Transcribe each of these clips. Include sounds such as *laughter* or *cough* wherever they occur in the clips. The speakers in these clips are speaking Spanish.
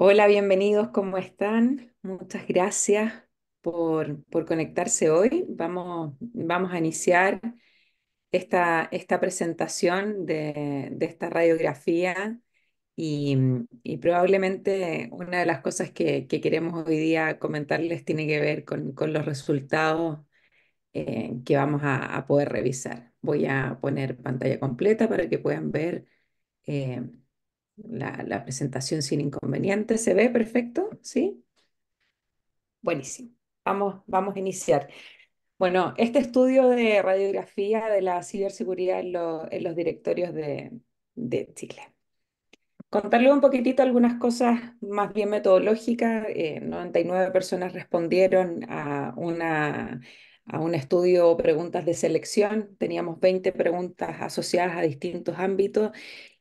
Hola, bienvenidos, ¿cómo están? Muchas gracias por, por conectarse hoy. Vamos, vamos a iniciar esta, esta presentación de, esta radiografía y, probablemente una de las cosas que, queremos hoy día comentarles tiene que ver con, los resultados eh, que vamos a, poder revisar. Voy a poner pantalla completa para que puedan ver. Eh, la, presentación sin inconveniente. ¿Se ve perfecto? ¿Sí? Buenísimo. Vamos, vamos a iniciar. Bueno, este estudio de radiografía de la ciberseguridad en, los directorios de, Chile contarle un poquitito algunas cosas más bien metodológicas. 99 eh, personas respondieron a, una, a un estudio preguntas de selección. Teníamos 20 preguntas asociadas a distintos ámbitos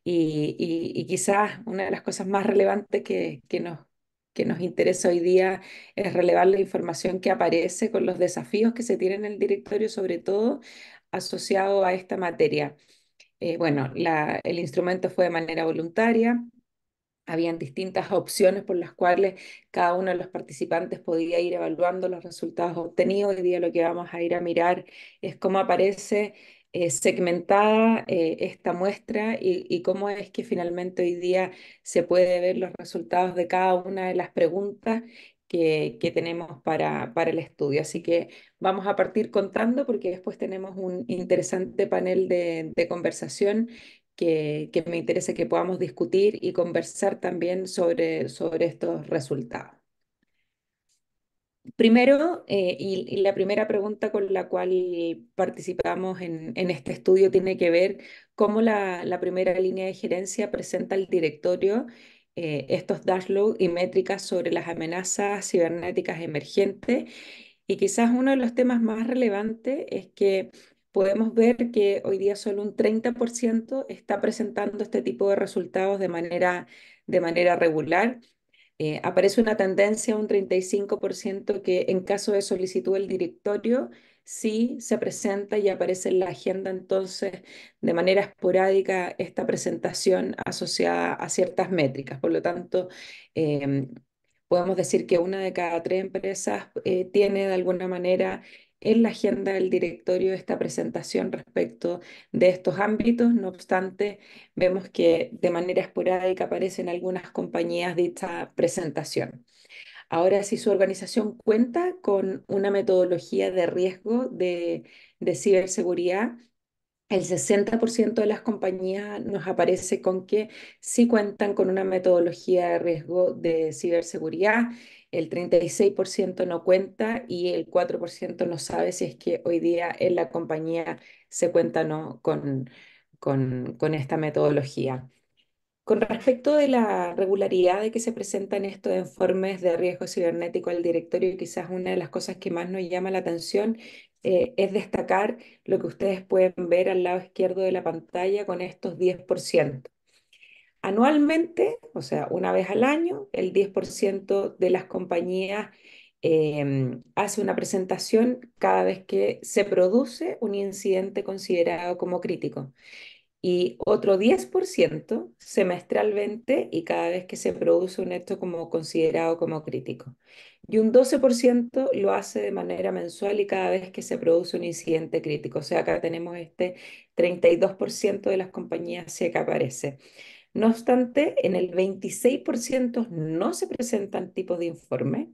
y, y, quizás una de las cosas más relevantes que, nos, que nos interesa hoy día es relevar la información que aparece con los desafíos que se tienen en el directorio, sobre todo asociado a esta materia. Eh, bueno, el instrumento fue de manera voluntaria, habían distintas opciones por las cuales cada uno de los participantes podía ir evaluando los resultados obtenidos. Hoy día lo que vamos a ir a mirar es cómo aparece eh, segmentada eh, esta muestra y, cómo es que finalmente hoy día se puede ver los resultados de cada una de las preguntas que, tenemos para, para el estudio. Así que vamos a partir contando porque después tenemos un interesante panel de, conversación que, que, me interesa que podamos discutir y conversar también sobre, sobre estos resultados. Primero, eh, y, la primera pregunta con la cual participamos en, este estudio tiene que ver cómo la, primera línea de gerencia presenta al directorio eh, estos dashboards y métricas sobre las amenazas cibernéticas emergentes. Y quizás uno de los temas más relevantes es que podemos ver que hoy día solo un 30% está presentando este tipo de resultados de de manera regular eh, aparece una tendencia, un 35%, que en caso de solicitud del directorio, sí se presenta y aparece en la agenda entonces de manera esporádica esta presentación asociada a ciertas métricas. Por lo tanto, em, podemos decir que una de cada tres empresas eh, tiene de alguna manera en la agenda del directorio esta presentación respecto de estos ámbitos. No obstante, vemos que de manera esporádica aparecen algunas compañías de dicha presentación. Ahora, si su organización cuenta con una metodología de riesgo de, de ciberseguridad, el 60% de las compañías nos aparece con que sí cuentan con una metodología de riesgo de ciberseguridad el 36% no cuenta y el 4% no sabe si es que hoy día en la compañía se cuenta no con, con, esta metodología. Con respecto de la regularidad de que se presentan estos informes de riesgo cibernético al directorio, quizás una de las cosas que más nos llama la atención eh, es destacar lo que ustedes pueden ver al lado izquierdo de la pantalla con estos 10% anualmente, o sea, una vez al año, el 10% de las compañías em, hace una presentación cada vez que se produce un incidente considerado como crítico. Y otro 10% semestralmente y cada vez que se produce un hecho como considerado como crítico. Y un 12% lo hace de manera mensual y cada vez que se produce un incidente crítico. O sea, acá tenemos este 32% de las compañías que aparece. No obstante, en el 26% no se presentan tipos de informe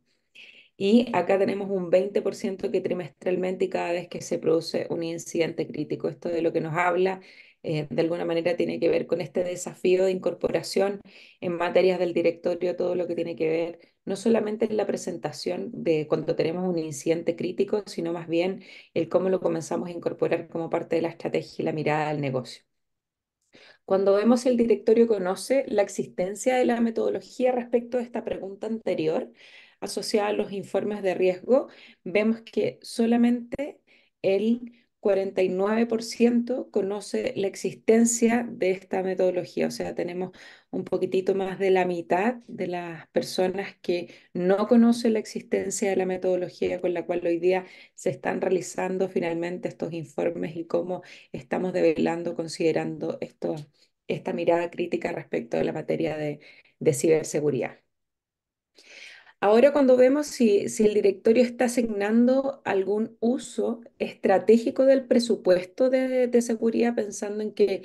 y acá tenemos un 20% que trimestralmente y cada vez que se produce un incidente crítico. Esto de lo que nos habla eh, de alguna manera tiene que ver con este desafío de incorporación en materias del directorio, todo lo que tiene que ver no solamente en la presentación de cuando tenemos un incidente crítico, sino más bien el cómo lo comenzamos a incorporar como parte de la estrategia y la mirada del negocio. Cuando vemos el directorio conoce la existencia de la metodología respecto a esta pregunta anterior asociada a los informes de riesgo, vemos que solamente el 49% conoce la existencia de esta metodología, o sea, tenemos un poquitito más de la mitad de las personas que no conocen la existencia de la metodología con la cual hoy día se están realizando finalmente estos informes y cómo estamos develando, considerando esta mirada crítica respecto a la materia de ciberseguridad. Ahora cuando vemos si, el directorio está asignando algún uso estratégico del presupuesto de, seguridad, pensando en que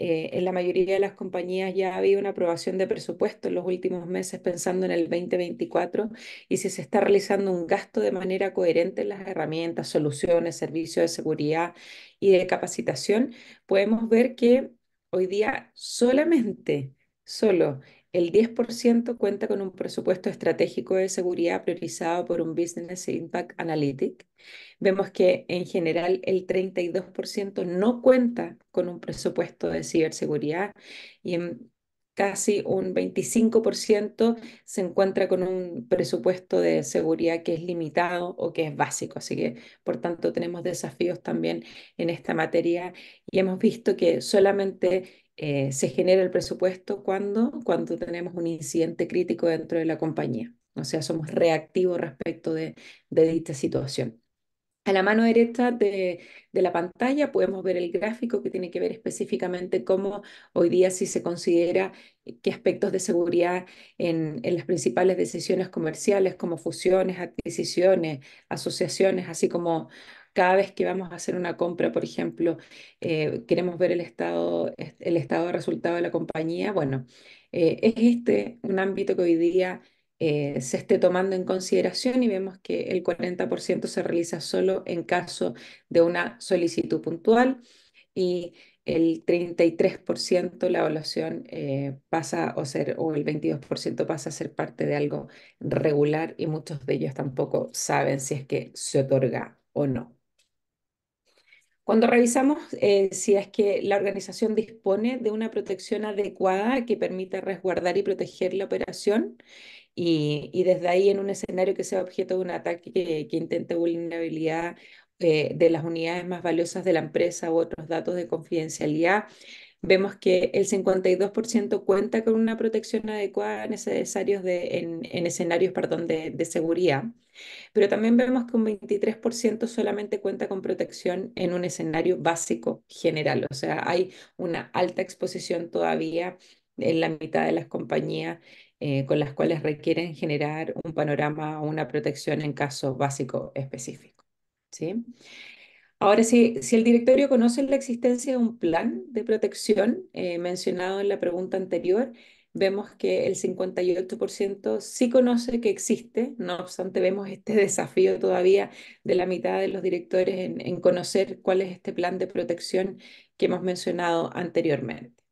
eh, en la mayoría de las compañías ya ha habido una aprobación de presupuesto en los últimos meses pensando en el 2024 y si se está realizando un gasto de manera coherente en las herramientas, soluciones, servicios de seguridad y de capacitación, podemos ver que hoy día solamente, solo el 10% cuenta con un presupuesto estratégico de seguridad priorizado por un Business e Impact Analytic. Vemos que en general el 32% no cuenta con un presupuesto de ciberseguridad y en casi un 25% se encuentra con un presupuesto de seguridad que es limitado o que es básico. Así que, por tanto, tenemos desafíos también en esta materia y hemos visto que solamente eh, se genera el presupuesto cuando, cuando tenemos un incidente crítico dentro de la compañía. O sea, somos reactivos respecto de, de dicha situación. A la mano derecha de, la pantalla podemos ver el gráfico que tiene que ver específicamente cómo hoy día si se considera qué aspectos de seguridad en, en las principales decisiones comerciales como fusiones, adquisiciones, asociaciones, así como cada vez que vamos a hacer una compra, por ejemplo, eh, queremos ver el estado, el estado de resultado de la compañía, bueno, eh, es este un ámbito que hoy día eh, se esté tomando en consideración y vemos que el 40% se realiza solo en caso de una solicitud puntual y el 33% la evaluación pasa ser, o el 22% pasa a ser parte de algo regular y muchos de ellos tampoco saben si es que se otorga o no. Cuando revisamos eh, si es que la organización dispone de una protección adecuada que permita resguardar y proteger la operación, y, desde ahí en un escenario que sea objeto de un ataque que, intente vulnerabilidad eh, de las unidades más valiosas de la empresa u otros datos de confidencialidad, vemos que el 52% cuenta con una protección adecuada en, de, en, escenarios perdón, de, seguridad, pero también vemos que un 23% solamente cuenta con protección en un escenario básico general, o sea, hay una alta exposición todavía en la mitad de las compañías eh, con las cuales requieren generar un panorama o una protección en caso básico específico. ¿sí? Ahora, si, el directorio conoce la existencia de un plan de protección eh, mencionado en la pregunta anterior, vemos que el 58% sí conoce que existe, no obstante vemos este *laughs* desafío todavía de la mitad de los directores en conocer cuál es este plan de protección que hemos mencionado anteriormente.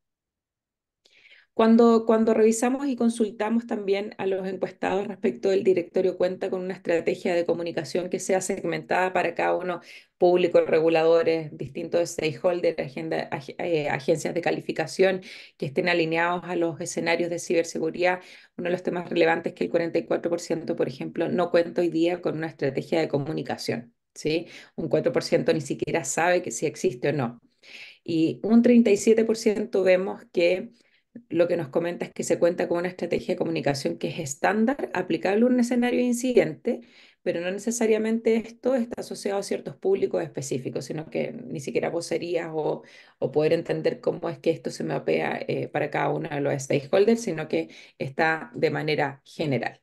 Cuando, cuando revisamos y consultamos también a los encuestados respecto del directorio, cuenta con una estrategia de comunicación que sea segmentada para cada uno, públicos, reguladores, distintos stakeholders, agenda, eh, agencias de calificación que estén alineados a los escenarios de ciberseguridad. Uno de los temas relevantes es que el 44%, por ejemplo, no cuenta hoy día con una estrategia de comunicación. ¿sí? Un 4% ni siquiera sabe que si existe o no. Y un 37% vemos que lo que nos comenta es que se cuenta con una estrategia de comunicación que es estándar, aplicable a un escenario incidente, pero no necesariamente esto está asociado a ciertos públicos específicos, sino que ni siquiera vocerías o, o poder entender cómo es que esto se mapea eh, para cada uno de los stakeholders, sino que está de manera general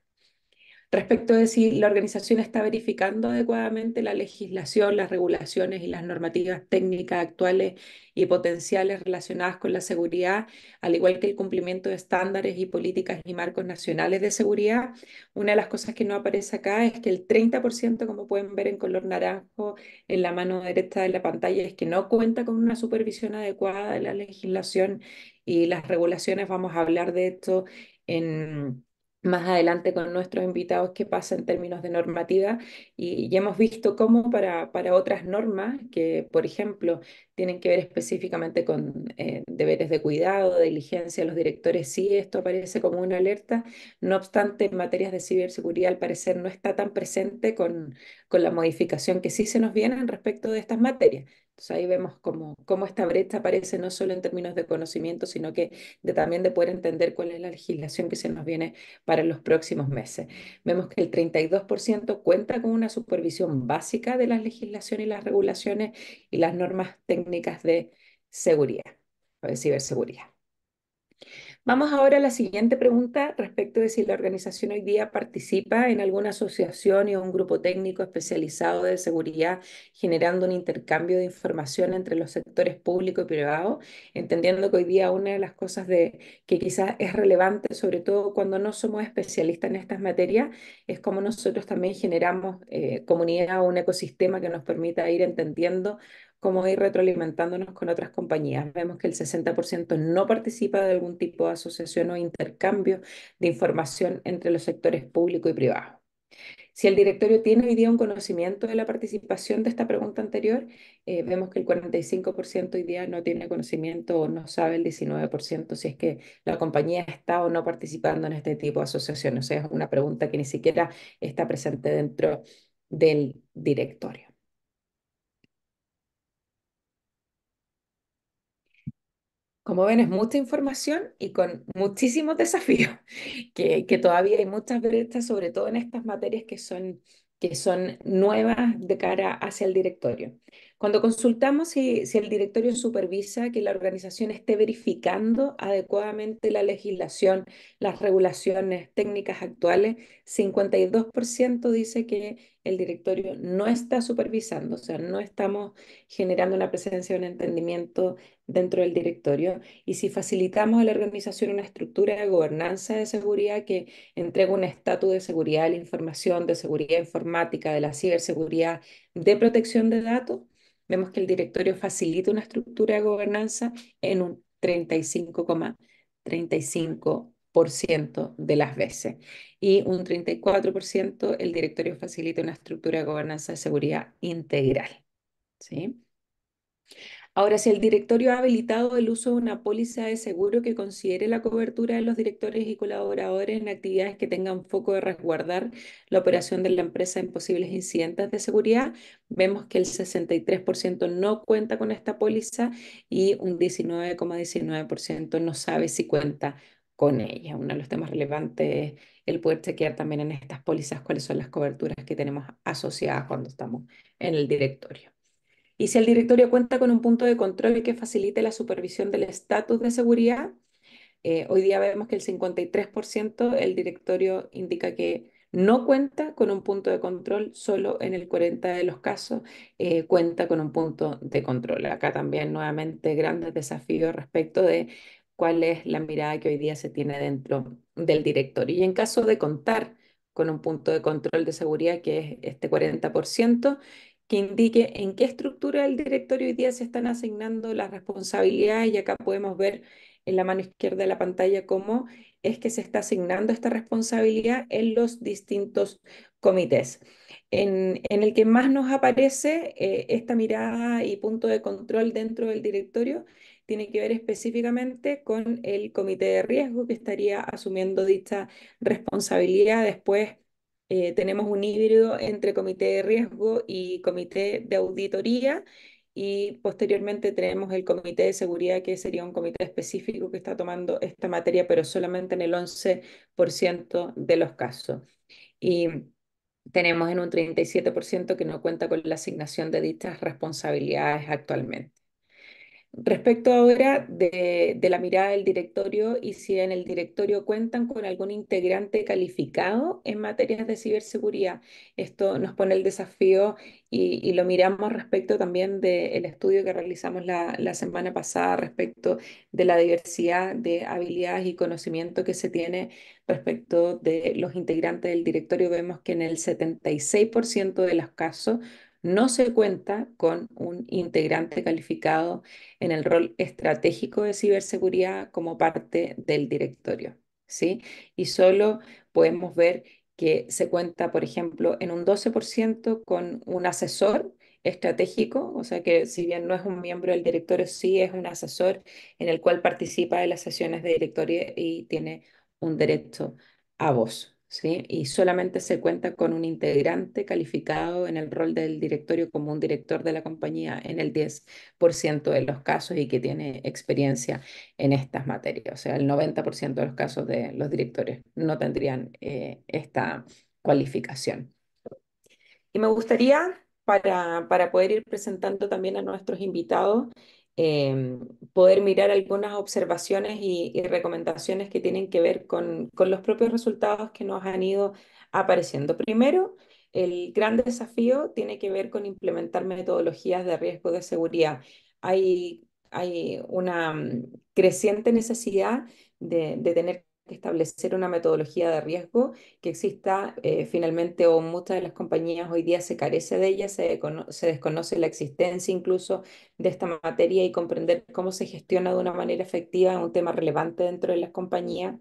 respecto de si la organización está verificando adecuadamente la legislación, las regulaciones y las normativas técnicas actuales y potenciales relacionadas con la seguridad, al igual que el cumplimiento de estándares y políticas y marcos nacionales de seguridad. Una de las cosas que no aparece acá es que el 30%, como pueden ver en color naranjo en la mano derecha de la pantalla, es que no cuenta con una supervisión adecuada de la legislación y las regulaciones. Vamos a hablar de esto en más adelante con nuestros invitados qué pasa en términos de normativa y ya hemos visto cómo para, para otras normas que, por ejemplo, tienen que ver específicamente con eh, deberes de cuidado, de diligencia, los directores, sí, esto aparece como una alerta, no obstante, en materias de ciberseguridad al parecer no está tan presente con, con la modificación que sí se nos viene en respecto de estas materias ahí vemos cómo, esta brecha aparece no solo en términos de conocimiento, sino que también de poder entender cuál es la legislación que se nos viene para los próximos meses. Vemos que el 32% cuenta con una supervisión básica de la legislación y las regulaciones y las normas técnicas de seguridad, de ciberseguridad. Vamos ahora a la siguiente pregunta respecto de si la organización hoy día participa en alguna asociación y un grupo técnico especializado de seguridad, generando un intercambio de información entre los sectores público y privado, entendiendo que hoy día una de las cosas que quizás es relevante, sobre todo cuando no somos especialistas en estas materias, es cómo nosotros también generamos eh, comunidad o un ecosistema que nos permita ir entendiendo como ir retroalimentándonos con otras compañías. Vemos que el 60% no participa de algún tipo de asociación o intercambio de información entre los sectores público y privado. Si el directorio tiene hoy día un conocimiento de la participación de esta pregunta anterior, eh, vemos que el 45% hoy día no tiene conocimiento o no sabe el 19% si es que la compañía está o no participando en este tipo de asociación. O sea, es una pregunta que ni siquiera está presente dentro del directorio. Como ven, es mucha información y con muchísimos desafíos, *laughs* que, todavía hay muchas brechas, sobre todo en estas materias que son, que son nuevas de cara hacia el directorio. Cuando consultamos si, si el directorio supervisa que la organización esté verificando adecuadamente la legislación, las regulaciones técnicas actuales, 52% dice que el directorio no está supervisando, o sea, no estamos generando una presencia, un entendimiento dentro del directorio. Y si facilitamos a la organización una estructura de gobernanza de seguridad que entrega un estatus de seguridad de la información, de seguridad informática, de la ciberseguridad, de protección de datos, vemos que el directorio facilita una estructura de gobernanza en un 35,35% de las veces y un 34% el directorio facilita una estructura de gobernanza de seguridad integral. ¿sí? Ahora, si el directorio ha habilitado el uso de una póliza de seguro que considere la cobertura de los directores y colaboradores en actividades que tengan foco de resguardar la operación de la empresa en posibles incidentes de seguridad, vemos que el 63% no cuenta con esta póliza y un 19,19% no sabe si cuenta con ella. Uno de los temas relevantes es el poder chequear también en estas pólizas cuáles son las coberturas que tenemos asociadas cuando estamos en el directorio. Y si el directorio cuenta con un punto de control que facilite la supervisión del estatus de seguridad, eh, hoy día vemos que el 53% el directorio indica que no cuenta con un punto de control, solo en el 40% de los casos eh, cuenta con un punto de control. Acá también nuevamente grandes desafíos respecto de cuál es la mirada que hoy día se tiene dentro del directorio. Y en caso de contar con un punto de control de seguridad que es este 40%, que indique en qué estructura del directorio hoy día se están asignando las responsabilidades y acá podemos ver en la mano izquierda de la pantalla cómo es que se está asignando esta responsabilidad en los distintos comités. En, el que más nos aparece eh, esta mirada y punto de control dentro del directorio tiene que ver específicamente con el comité de riesgo que estaría asumiendo dicha responsabilidad. Después eh, tenemos un híbrido entre comité de riesgo y comité de auditoría y posteriormente tenemos el comité de seguridad, que sería un comité específico que está tomando esta materia, pero solamente en el 11% de los casos. Y tenemos en un 37% que no cuenta con la asignación de dichas responsabilidades actualmente. Respecto ahora de, de, la mirada del directorio y si en el directorio cuentan con algún integrante calificado en materias de ciberseguridad, esto nos pone el desafío y, lo miramos respecto también del estudio que realizamos la, la, semana pasada respecto de la diversidad de habilidades y conocimiento que se tiene respecto de los integrantes del directorio. Vemos que en el 76% de los casos no se cuenta con un integrante calificado en el rol estratégico de ciberseguridad como parte del directorio. ¿sí? Y solo podemos ver que se cuenta, por ejemplo, en un 12% con un asesor estratégico, o sea que si bien no es un miembro del directorio, sí es un asesor en el cual participa de las sesiones de directorio y tiene un derecho a voz y solamente se cuenta con un integrante calificado en el rol del directorio como un director de la compañía en el 10% de los casos y que tiene experiencia en estas materias. O sea, el 90% de los casos de los directores no tendrían eh, esta cualificación. Y me gustaría, para poder ir presentando también a nuestros invitados, Em, poder mirar algunas observaciones y, recomendaciones que tienen que ver con, los propios resultados que nos han ido apareciendo. Primero, el gran desafío tiene que ver con implementar metodologías de riesgo de seguridad. Hay, una mm, creciente necesidad de, de tener establecer una metodología de riesgo que exista eh, finalmente o muchas de las compañías hoy día se carece de ella, se, desconoce la existencia incluso de esta materia y comprender cómo se gestiona de una manera efectiva un tema relevante dentro de las compañías.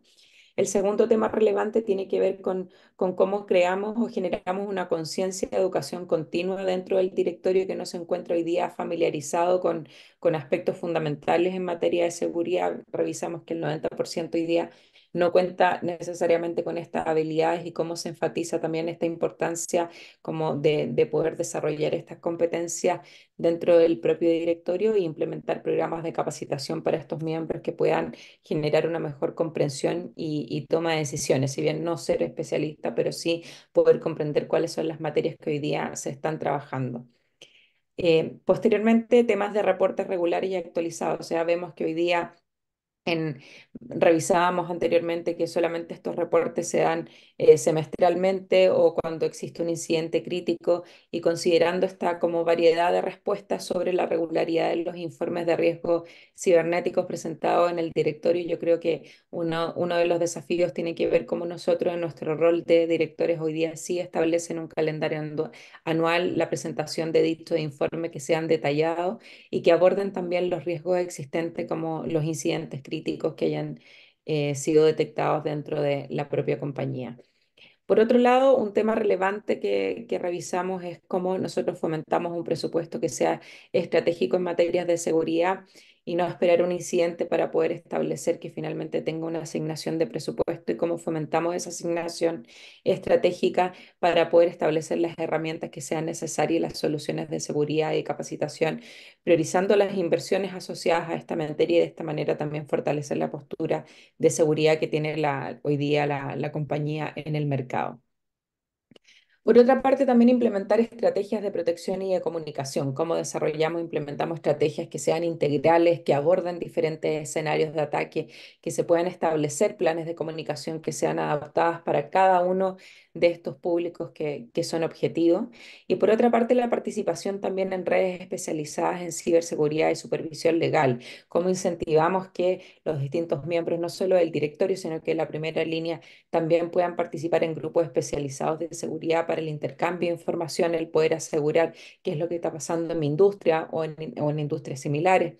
El segundo tema relevante tiene que ver con, con cómo creamos o generamos una conciencia de educación continua dentro del directorio que no se encuentra hoy día familiarizado con, con aspectos fundamentales en materia de seguridad. Revisamos que el 90% hoy día no cuenta necesariamente con estas habilidades y cómo se enfatiza también esta importancia como de, poder desarrollar estas competencias dentro del propio directorio e implementar programas de capacitación para estos miembros que puedan generar una mejor comprensión y, toma de decisiones, si bien no ser especialista, pero sí poder comprender cuáles son las materias que hoy día se están trabajando. Eh, posteriormente, temas de reportes regulares y actualizados. O sea, vemos que hoy día en, revisábamos anteriormente que solamente estos reportes se dan eh, semestralmente o cuando existe un incidente crítico y considerando esta como variedad de respuestas sobre la regularidad de los informes de riesgo cibernéticos presentados en el directorio, yo creo que uno, uno de los desafíos tiene que ver cómo nosotros en nuestro rol de directores hoy día sí establecen un calendario anual la presentación de dichos informe que sean detallados y que aborden también los riesgos existentes como los incidentes críticos que hayan eh, sido detectados dentro de la propia compañía. Por otro lado, un tema relevante que, que, revisamos es cómo nosotros fomentamos un presupuesto que sea estratégico en materias de seguridad y no esperar un incidente para poder establecer que finalmente tenga una asignación de presupuesto y cómo fomentamos esa asignación estratégica para poder establecer las herramientas que sean necesarias y las soluciones de seguridad y capacitación, priorizando las inversiones asociadas a esta materia y de esta manera también fortalecer la postura de seguridad que tiene hoy día la compañía en el mercado. Por otra parte, también implementar estrategias de protección y de comunicación, cómo desarrollamos, e implementamos estrategias que sean integrales, que aborden diferentes escenarios de ataque, que se puedan establecer planes de comunicación que sean adaptadas para cada uno de estos públicos que, son objetivos. Y por otra parte, la participación también en redes especializadas en ciberseguridad y supervisión legal. Cómo incentivamos que los distintos miembros, no solo del directorio, sino que la primera línea, también puedan participar en grupos especializados de seguridad para el intercambio de información, el poder asegurar qué es lo que está pasando en mi industria o en industrias similares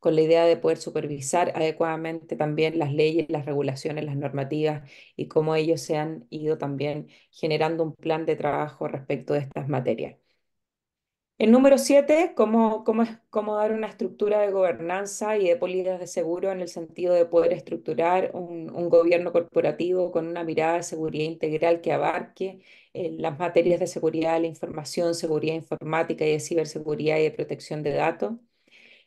con la idea de poder supervisar adecuadamente también las leyes, las regulaciones, las normativas y cómo ellos se han ido también generando un plan de trabajo respecto de estas materias. El número siete, cómo, dar una estructura de gobernanza y de políticas de seguro en el sentido de poder estructurar un, gobierno corporativo con una mirada de seguridad integral que abarque eh, las materias de seguridad de la información, seguridad informática y de ciberseguridad y de protección de datos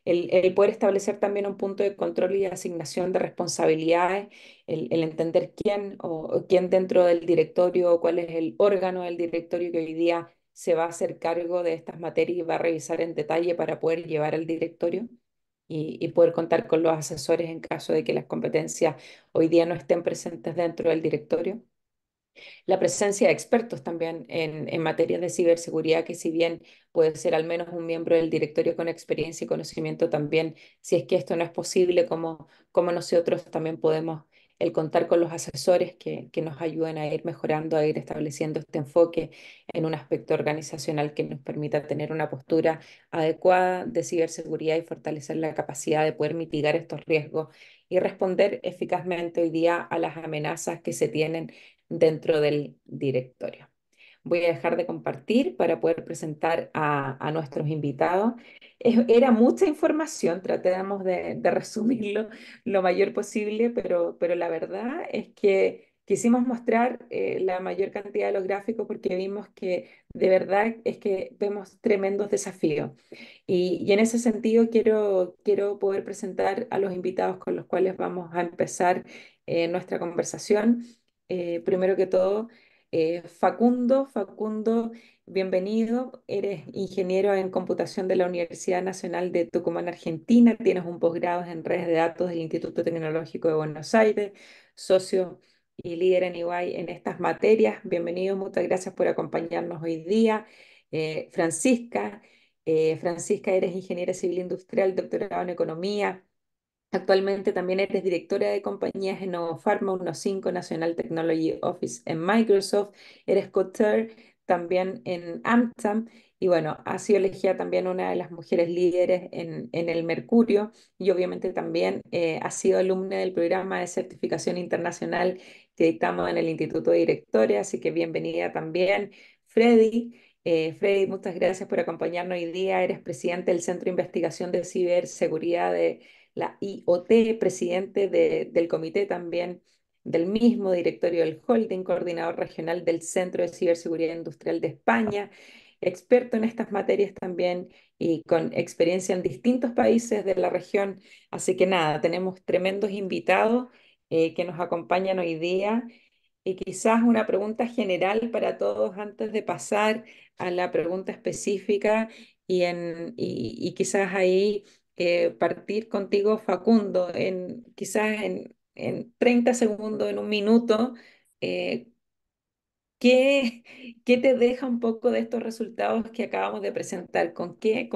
el, poder establecer también un punto de control y asignación de responsabilidades, el, entender quién o, quién dentro del directorio, o cuál es el órgano del directorio que hoy día se va a hacer cargo de estas materias y va a revisar en detalle para poder llevar al directorio y, poder contar con los asesores en caso de que las competencias hoy día no estén presentes dentro del directorio. La presencia de expertos también en, materia de ciberseguridad, que si bien puede ser al menos un miembro del directorio con experiencia y conocimiento también, si es que esto no es posible, como, como nosotros también podemos el contar con los asesores que, que, nos ayuden a ir mejorando, a ir estableciendo este enfoque en un aspecto organizacional que nos permita tener una postura adecuada de ciberseguridad y fortalecer la capacidad de poder mitigar estos riesgos y responder eficazmente hoy día a las amenazas que se tienen dentro del directorio. Voy a dejar de compartir para poder presentar a, nuestros invitados. era mucha información, tratamos de, resumirlo *laughs* lo mayor posible, pero, pero la verdad es que quisimos mostrar eh, la mayor cantidad de los gráficos porque vimos que de verdad es que vemos tremendos desafíos. Y, en ese sentido quiero, quiero poder presentar a los invitados con los cuales vamos a empezar eh, nuestra conversación. Eh, primero que todo, eh, Facundo, Facundo, bienvenido. Eres ingeniero en computación de la Universidad Nacional de Tucumán, Argentina. Tienes un posgrado en redes de datos del Instituto Tecnológico de Buenos Aires, socio y líder en Iguay e en estas materias. Bienvenido, muchas gracias por acompañarnos hoy día. Eh, Francisca, Francisca, eres ingeniera civil industrial, doctorado en economía Actualmente también eres directora de compañías en Pharma, 1.5 National Technology Office en Microsoft, eres co también en Amsterdam y bueno, ha sido elegida también una de las mujeres líderes en, el Mercurio y obviamente también eh, ha sido alumna del programa de certificación internacional que dictamos en el Instituto de Directores, así que bienvenida también, Freddy. Eh, Freddy, muchas gracias por acompañarnos hoy día. Eres presidente del Centro de Investigación de Ciberseguridad de la IOT, presidente del comité también del mismo, directorio del holding, coordinador regional del Centro de Ciberseguridad Industrial de España, experto en estas materias también y con experiencia en distintos países de la región. Así que nada, tenemos tremendos invitados eh, que nos acompañan hoy día. Y quizás una pregunta general para todos antes de pasar a la pregunta específica y, en, y quizás ahí eh, partir contigo, Facundo, en, quizás en, en 30 segundos, en un minuto, eh, *laughs* ¿qué, te deja un poco de estos resultados que acabamos de presentar? ¿Con qué,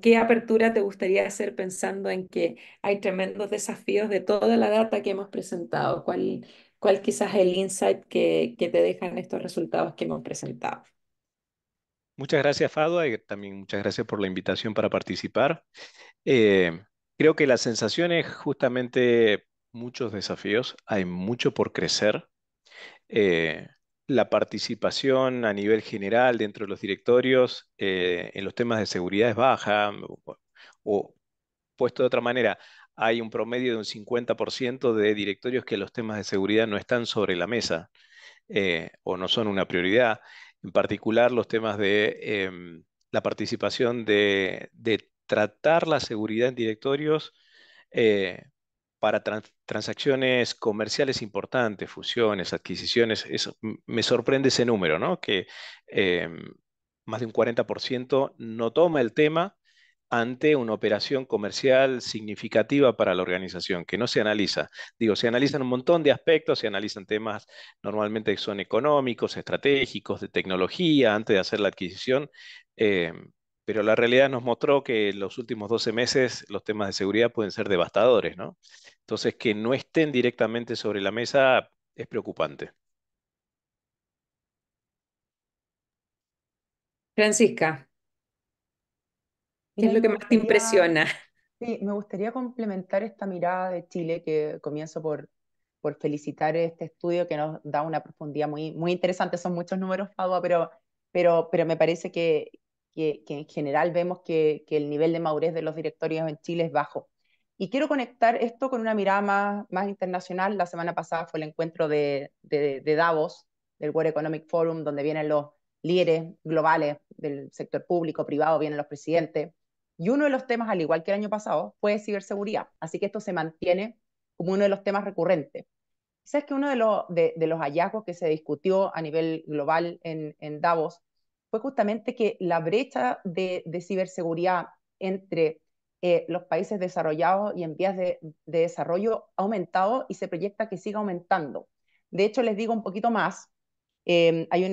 qué apertura te gustaría hacer pensando en que hay tremendos desafíos de toda la data que hemos presentado? ¿Cuál, cuál quizás el insight que, que te dejan estos resultados que hemos presentado? Muchas gracias, Fadua, y también muchas gracias por la invitación para participar. Eh, creo que la sensación es justamente muchos desafíos, hay mucho por crecer. Eh, la participación a nivel general dentro de los directorios eh, en los temas de seguridad es baja, o, puesto de otra manera, hay un promedio de un 50% de directorios que los temas de seguridad no están sobre la mesa o no son una prioridad en particular los temas de em, la participación de, tratar la seguridad en directorios eh, para transacciones comerciales importantes, fusiones, adquisiciones. Eso, me sorprende ese número, ¿no? que em, más de un 40% no toma el tema ante una operación comercial significativa para la organización, que no se analiza. Digo, se analizan un montón de aspectos, se analizan temas normalmente que son económicos, estratégicos, de tecnología, antes de hacer la adquisición, em, pero la realidad nos mostró que en los últimos 12 meses los temas de seguridad pueden ser devastadores, ¿no? Entonces, que no estén directamente sobre la mesa es preocupante. Francisca. ¿Qué es lo que más te impresiona? Sí, me gustaría complementar esta mirada de Chile, que comienzo por, por felicitar este estudio que nos da una profundidad muy, muy interesante. Son muchos números, Padua, pero, pero, pero me parece que, que, en general vemos que, que, el nivel de madurez de los directorios en Chile es bajo. Y quiero conectar esto con una mirada más, internacional. La semana pasada fue el encuentro de, de, de Davos, del World Economic Forum, donde vienen los líderes globales del sector público, privado, vienen los presidentes y uno de los temas, al igual que el año pasado, fue ciberseguridad. Así que esto se mantiene como uno de los temas recurrentes. Sabes que uno de, los, hallazgos que se discutió a nivel global en, Davos fue justamente que la brecha de, ciberseguridad entre eh, los países desarrollados y en vías de, desarrollo ha aumentado y se proyecta que siga aumentando. De hecho, les digo un poquito más. Eh, hay,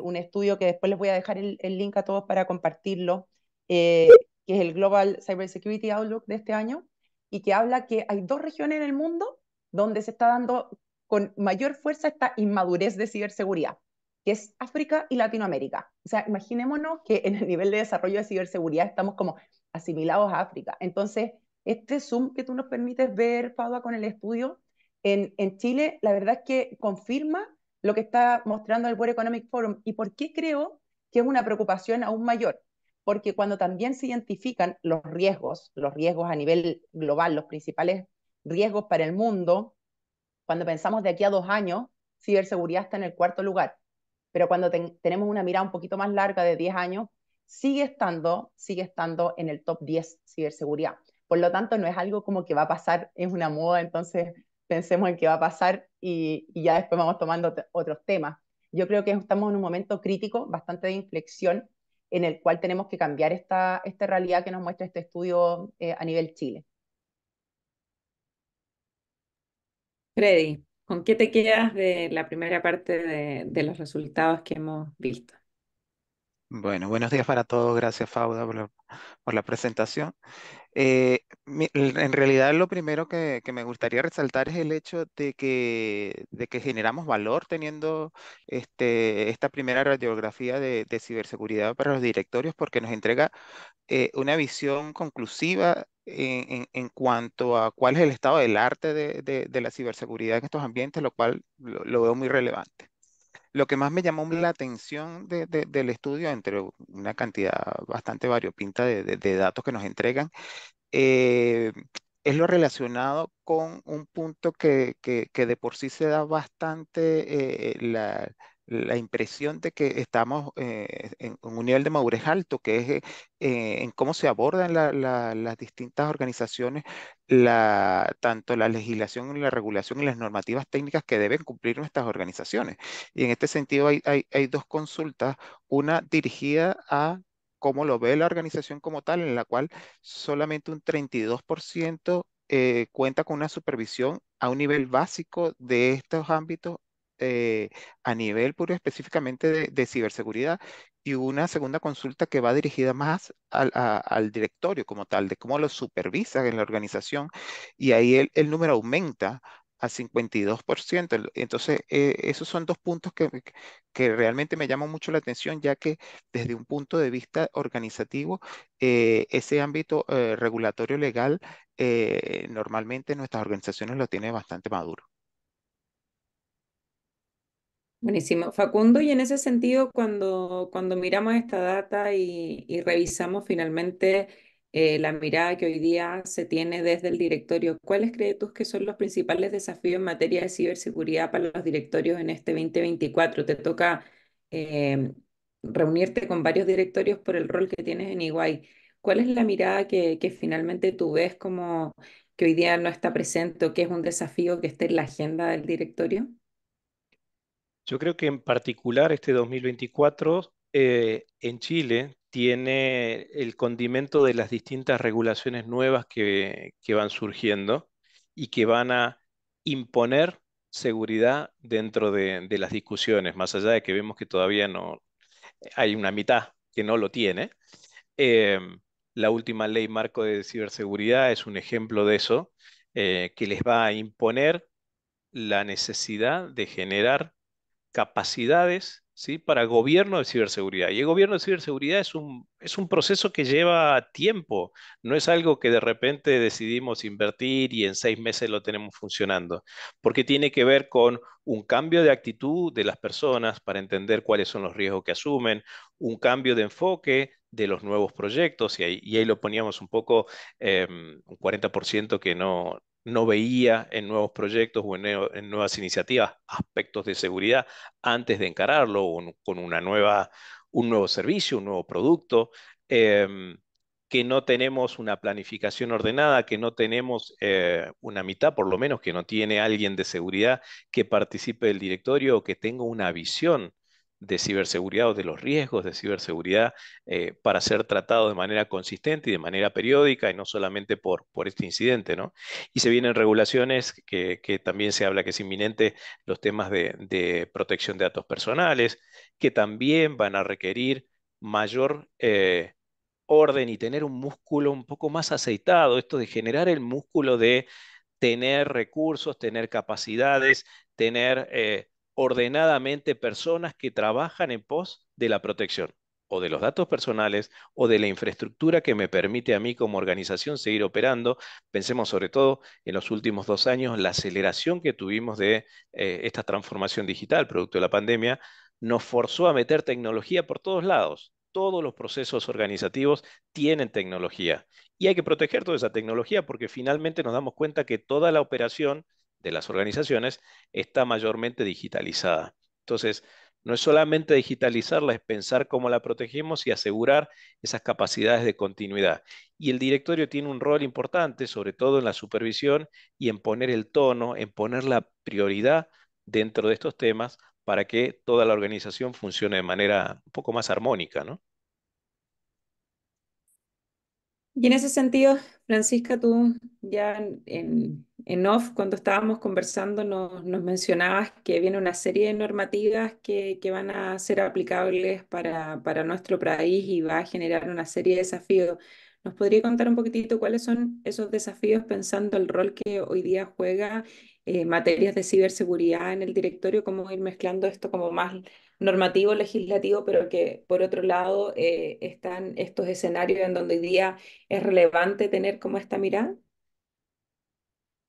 un, estudio que después les voy a dejar el, link a todos para compartirlo, eh, que es el Global Cybersecurity Outlook de este año, y que habla que hay dos regiones en el mundo donde se está dando con mayor fuerza esta inmadurez de ciberseguridad, que es África y Latinoamérica. O sea, imaginémonos que en el nivel de desarrollo de ciberseguridad estamos como asimilados a África. Entonces, este Zoom que tú nos permites ver, Padua, con el estudio en, en Chile, la verdad es que confirma lo que está mostrando el World Economic Forum y por qué creo que es una preocupación aún mayor porque cuando también se identifican los riesgos, los riesgos a nivel global, los principales riesgos para el mundo, cuando pensamos de aquí a dos años, ciberseguridad está en el cuarto lugar. Pero cuando tenemos una mirada un poquito más larga de 10 años, sigue estando, sigue estando en el top 10 ciberseguridad. Por lo tanto, no es algo como que va a pasar, es una moda, entonces *laughs* pensemos en qué va a pasar y, y ya después vamos tomando otros temas. Yo creo que estamos en un momento crítico, bastante de inflexión, en el cual tenemos que cambiar esta, esta realidad que nos muestra este estudio eh, a nivel Chile. Freddy, ¿con qué te quedas de la primera parte de, los resultados que hemos visto? Bueno, buenos días para todos. Gracias, Fauda, por por la presentación. Eh, en realidad lo primero que, me gustaría resaltar es el hecho de que, generamos valor teniendo este, esta primera radiografía de, ciberseguridad para los directorios porque nos entrega eh, una visión conclusiva en, cuanto a cuál es el estado del arte de, la ciberseguridad en estos ambientes, lo cual lo veo muy relevante. Lo que más me llamó la atención del estudio, entre una cantidad bastante variopinta de, datos que nos entregan, eh, es lo relacionado con un punto que, de por sí se da bastante eh, eh, la, la impresión de que estamos eh, en un nivel de madurez alto, que es eh, en cómo se abordan las distintas organizaciones, tanto la legislación, y la regulación y las normativas técnicas que deben cumplir nuestras organizaciones. Y en este sentido hay, dos consultas, una dirigida a cómo lo ve la organización como tal, en la cual solamente un 32% eh, cuenta con una supervisión a un nivel básico de estos ámbitos eh, a nivel puro específicamente de, ciberseguridad y una segunda consulta que va dirigida más al, directorio como tal, de cómo lo supervisa en la organización y ahí el, número aumenta a 52%. Entonces, eh, esos son dos puntos que, realmente me llaman mucho la atención, ya que desde un punto de vista organizativo, eh, ese ámbito regulatorio legal normalmente nuestras organizaciones lo tiene bastante maduro. Buenísimo. Facundo, y en ese sentido, cuando, cuando miramos esta data y, revisamos finalmente eh, la mirada que hoy día se tiene desde el directorio, ¿cuáles crees tú que son los principales desafíos en materia de ciberseguridad para los directorios en este 2024? Te toca eh, reunirte con varios directorios por el rol que tienes en Iguay. ¿Cuál es la mirada que, que finalmente tú ves como que hoy día no está presente o que es un desafío que esté en la agenda del directorio? Yo creo que en particular este 2024 eh, en Chile tiene el condimento de las distintas regulaciones nuevas que, van surgiendo y que van a imponer seguridad dentro de, las discusiones, más allá de que vemos que todavía no hay una mitad que no lo tiene. Eh, la última ley marco de ciberseguridad es un ejemplo de eso, eh, que les va a imponer la necesidad de generar capacidades ¿sí? para gobierno de ciberseguridad. Y el gobierno de ciberseguridad es un, es un proceso que lleva tiempo, no es algo que de repente decidimos invertir y en seis meses lo tenemos funcionando, porque tiene que ver con un cambio de actitud de las personas para entender cuáles son los riesgos que asumen, un cambio de enfoque de los nuevos proyectos, y ahí, lo poníamos un poco, em, un 40% que no, no veía en nuevos proyectos o en, nuevas iniciativas aspectos de seguridad antes de encararlo o con una nueva, un nuevo servicio, un nuevo producto, em, que no tenemos una planificación ordenada, que no tenemos eh, una mitad, por lo menos, que no tiene alguien de seguridad que participe del directorio o que tenga una visión de ciberseguridad o de los riesgos de ciberseguridad eh, para ser tratado de manera consistente y de manera periódica y no solamente por, por este incidente. ¿no? Y se vienen regulaciones que, también se habla que es inminente los temas de, protección de datos personales, que también van a requerir mayor eh, orden y tener un músculo un poco más aceitado, esto de generar el músculo de tener recursos, tener capacidades, tener... Eh, ordenadamente personas que trabajan en pos de la protección o de los datos personales o de la infraestructura que me permite a mí como organización seguir operando. Pensemos sobre todo en los últimos dos años, la aceleración que tuvimos de eh, esta transformación digital producto de la pandemia nos forzó a meter tecnología por todos lados. Todos los procesos organizativos tienen tecnología y hay que proteger toda esa tecnología porque finalmente nos damos cuenta que toda la operación de las organizaciones está mayormente digitalizada. Entonces, no es solamente digitalizarla, es pensar cómo la protegemos y asegurar esas capacidades de continuidad. Y el directorio tiene un rol importante, sobre todo en la supervisión y en poner el tono, en poner la prioridad dentro de estos temas para que toda la organización funcione de manera un poco más armónica, ¿no? Y en ese sentido, Francisca, tú ya en, off, cuando estábamos conversando, nos, nos, mencionabas que viene una serie de normativas que, que van a ser aplicables para, para, nuestro país y va a generar una serie de desafíos. ¿Nos podría contar un poquitito cuáles son esos desafíos pensando el rol que hoy día juega eh, materias de ciberseguridad en el directorio, cómo ir mezclando esto como más normativo, legislativo, pero que por otro lado eh, están estos escenarios en donde hoy día es relevante tener como esta mirada?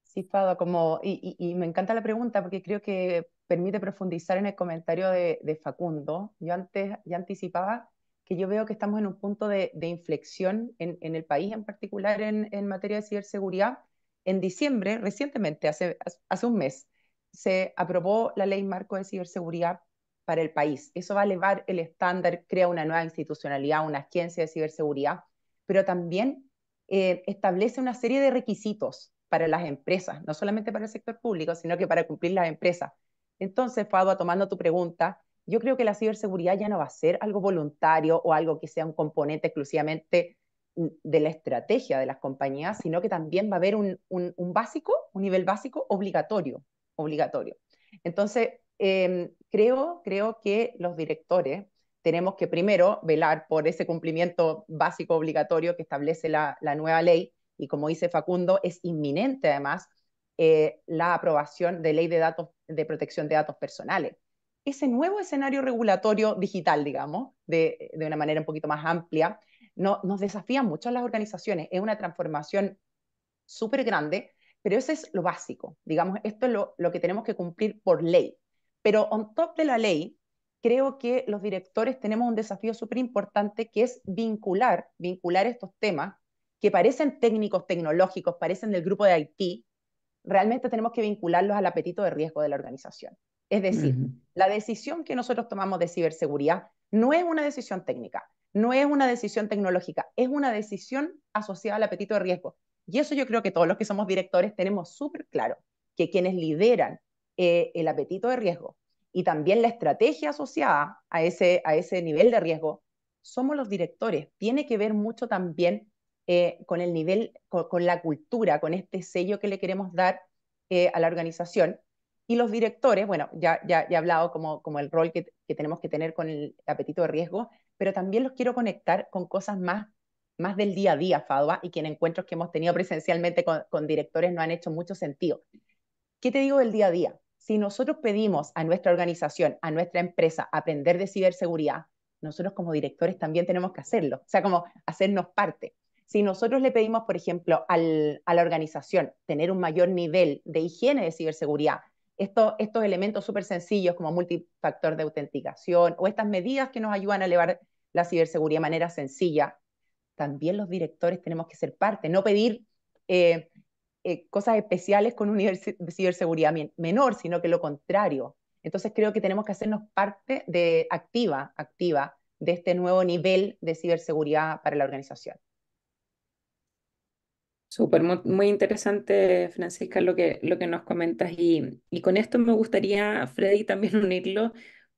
Sí, Fado, como, y, me encanta la pregunta porque creo que permite profundizar en el comentario de, Facundo. Yo antes ya anticipaba que yo veo que estamos en un punto de, inflexión en, el país, en particular en, materia de ciberseguridad. En diciembre, recientemente, hace, hace un mes, se aprobó la ley marco de ciberseguridad para el país. Eso va a elevar el estándar, crea una nueva institucionalidad, una ciencia de ciberseguridad, pero también eh, establece una serie de requisitos para las empresas, no solamente para el sector público, sino que para cumplir las empresas. Entonces, Fadua, tomando tu pregunta, yo creo que la ciberseguridad ya no va a ser algo voluntario o algo que sea un componente exclusivamente de la estrategia de las compañías, sino que también va a haber un, básico, un nivel básico obligatorio, obligatorio. Entonces, Em, creo, creo que los directores tenemos que primero velar por ese cumplimiento básico obligatorio que establece la, nueva ley y como dice Facundo, es inminente además eh, la aprobación de ley de, datos, de protección de datos personales. Ese nuevo escenario regulatorio digital, digamos, de, una manera un poquito más amplia, nos desafía mucho a las organizaciones. Es una transformación súper grande, pero eso es lo básico. Digamos, esto es lo que tenemos que cumplir por ley. Pero on top de la ley, creo que los directores tenemos un desafío súper importante que es vincular, vincular estos temas que parecen técnicos, tecnológicos, parecen del grupo de IT, realmente tenemos que vincularlos al apetito de riesgo de la organización. Es decir, la decisión que nosotros tomamos de ciberseguridad no es una decisión técnica, no es una decisión tecnológica, es una decisión asociada al apetito de riesgo. Y eso yo creo que todos los que somos directores tenemos súper claro, que quienes lideran eh, el apetito de riesgo y también la estrategia asociada a ese, a ese nivel de riesgo, somos los directores. Tiene que ver mucho también eh, con el nivel, con, la cultura, con este sello que le queremos dar eh, a la organización. Y los directores, bueno, ya, ya, he hablado como, como el rol que, tenemos que tener con el apetito de riesgo, pero también los quiero conectar con cosas más, más del día a día, Fadoa, y que en encuentros que hemos tenido presencialmente con directores no han hecho mucho sentido. ¿Qué te digo del día a día? Si nosotros pedimos a nuestra organización, a nuestra empresa, aprender de ciberseguridad, nosotros como directores también tenemos que hacerlo, o sea, como hacernos parte. Si nosotros le pedimos, por ejemplo, a la organización tener un mayor nivel de higiene de ciberseguridad, estos elementos súper sencillos como multifactor de autenticación o estas medidas que nos ayudan a elevar la ciberseguridad de manera sencilla, también los directores tenemos que ser parte, no pedir eh, eh, cosas especiales con un nivel ciberseguridad menor, sino que lo contrario. Entonces creo que tenemos que hacernos parte de activa, activa de este nuevo nivel de ciberseguridad para la organización. Súper, muy interesante, Francisca, lo que, lo que nos comentas. Y, y con esto me gustaría, Freddy, también *laughs* unirlo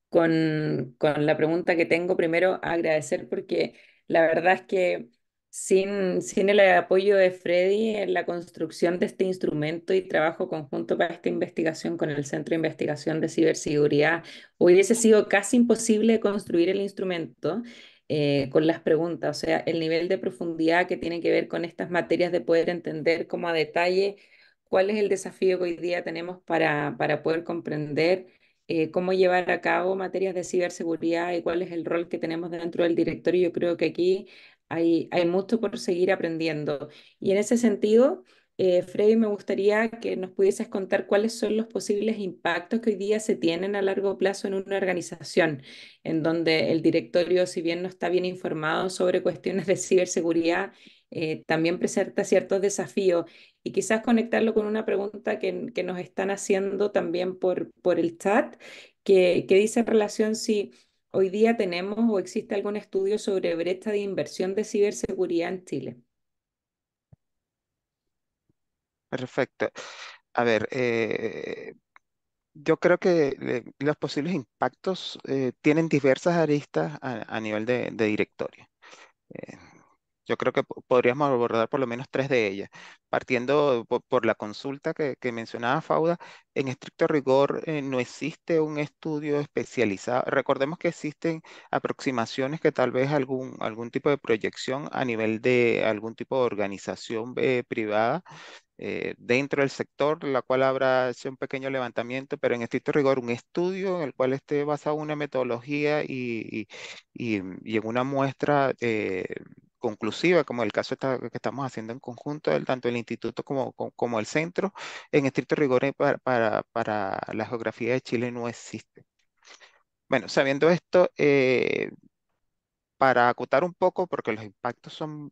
con la pregunta que tengo. Primero, agradecer porque la verdad es que sin, sin el apoyo de Freddy en la construcción de este instrumento y trabajo conjunto para esta investigación con el Centro de Investigación de Ciberseguridad, hubiese sido casi imposible construir el instrumento. Eh, con las preguntas, o sea, el nivel de profundidad que tiene que ver con estas materias de poder entender como a detalle cuál es el desafío que hoy día tenemos para, para poder comprender eh, cómo llevar a cabo materias de ciberseguridad y cuál es el rol que tenemos dentro del directorio. Yo creo que aquí hay, mucho por seguir aprendiendo. Y en ese sentido, eh, Freddy, me gustaría que nos pudieses contar cuáles son los posibles impactos que hoy día se tienen a largo plazo en una organización, en donde el directorio, si bien no está bien informado sobre cuestiones de ciberseguridad, eh, también presenta ciertos desafíos. Y quizás conectarlo con una pregunta que, nos están haciendo también por, por el chat, que, que dice en relación si Hoy día tenemos o existe algún estudio sobre brecha de inversión de ciberseguridad en Chile. Perfecto. A ver, eh, yo creo que eh, los posibles impactos eh, tienen diversas aristas a, nivel de, de directorio. Yo creo que podríamos abordar por lo menos tres de ellas. Partiendo por, la consulta que, que, mencionaba Fauda, en estricto rigor eh, no existe un estudio especializado. Recordemos que existen aproximaciones que tal vez algún, algún tipo de proyección a nivel de algún tipo de organización eh, privada eh, dentro del sector, la cual habrá hecho un pequeño levantamiento, pero en estricto rigor un estudio en el cual esté basado una metodología y, y, y, en una muestra conclusiva, como el caso que estamos haciendo en conjunto, tanto el instituto como, como, el centro, en estricto rigor eh, para, la geografía de Chile no existe. Bueno, sabiendo esto, eh, para acotar un poco, porque los impactos son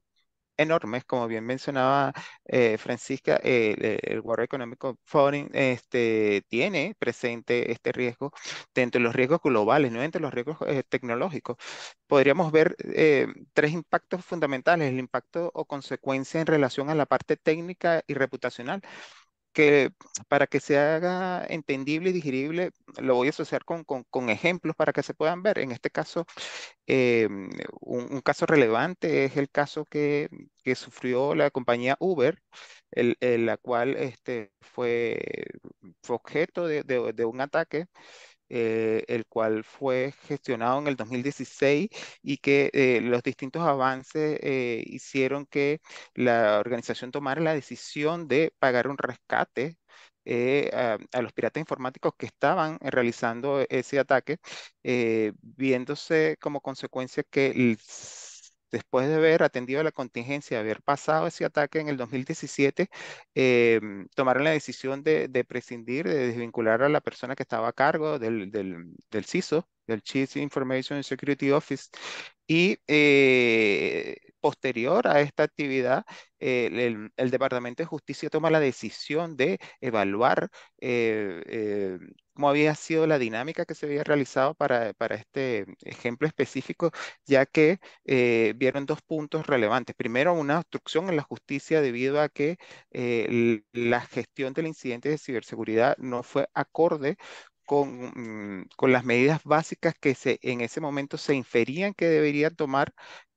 enormes, como bien mencionaba eh, Francisca, eh, el, el World Economic Forum este, tiene presente este riesgo dentro de los riesgos globales, no entre los riesgos eh, tecnológicos. Podríamos ver tres impactos fundamentales, el impacto o consecuencia en relación a la parte técnica y reputacional que para que se haga entendible y digerible, lo voy a asociar con, con, con ejemplos para que se puedan ver. En este caso, eh, un, caso relevante es el caso que, que sufrió la compañía Uber, el, la cual este, fue, objeto de, de un ataque eh, el cual fue gestionado en el 2016 y que eh, los distintos avances eh, hicieron que la organización tomara la decisión de pagar un rescate a, los piratas informáticos que estaban realizando ese ataque, viéndose como consecuencia que el después de haber atendido la contingencia, haber pasado ese ataque en el 2017, eh, tomaron la decisión de, prescindir, de desvincular a la persona que estaba a cargo del, del CISO, del Chief Information Security Office, y eh, posterior a esta actividad, eh, el, Departamento de Justicia toma la decisión de evaluar cómo había sido la dinámica que se había realizado para, este ejemplo específico, ya que eh, vieron dos puntos relevantes. Primero, una obstrucción en la justicia debido a que eh, la gestión del incidente de ciberseguridad no fue acorde mm, con, las medidas básicas que se, en ese momento se inferían que deberían tomar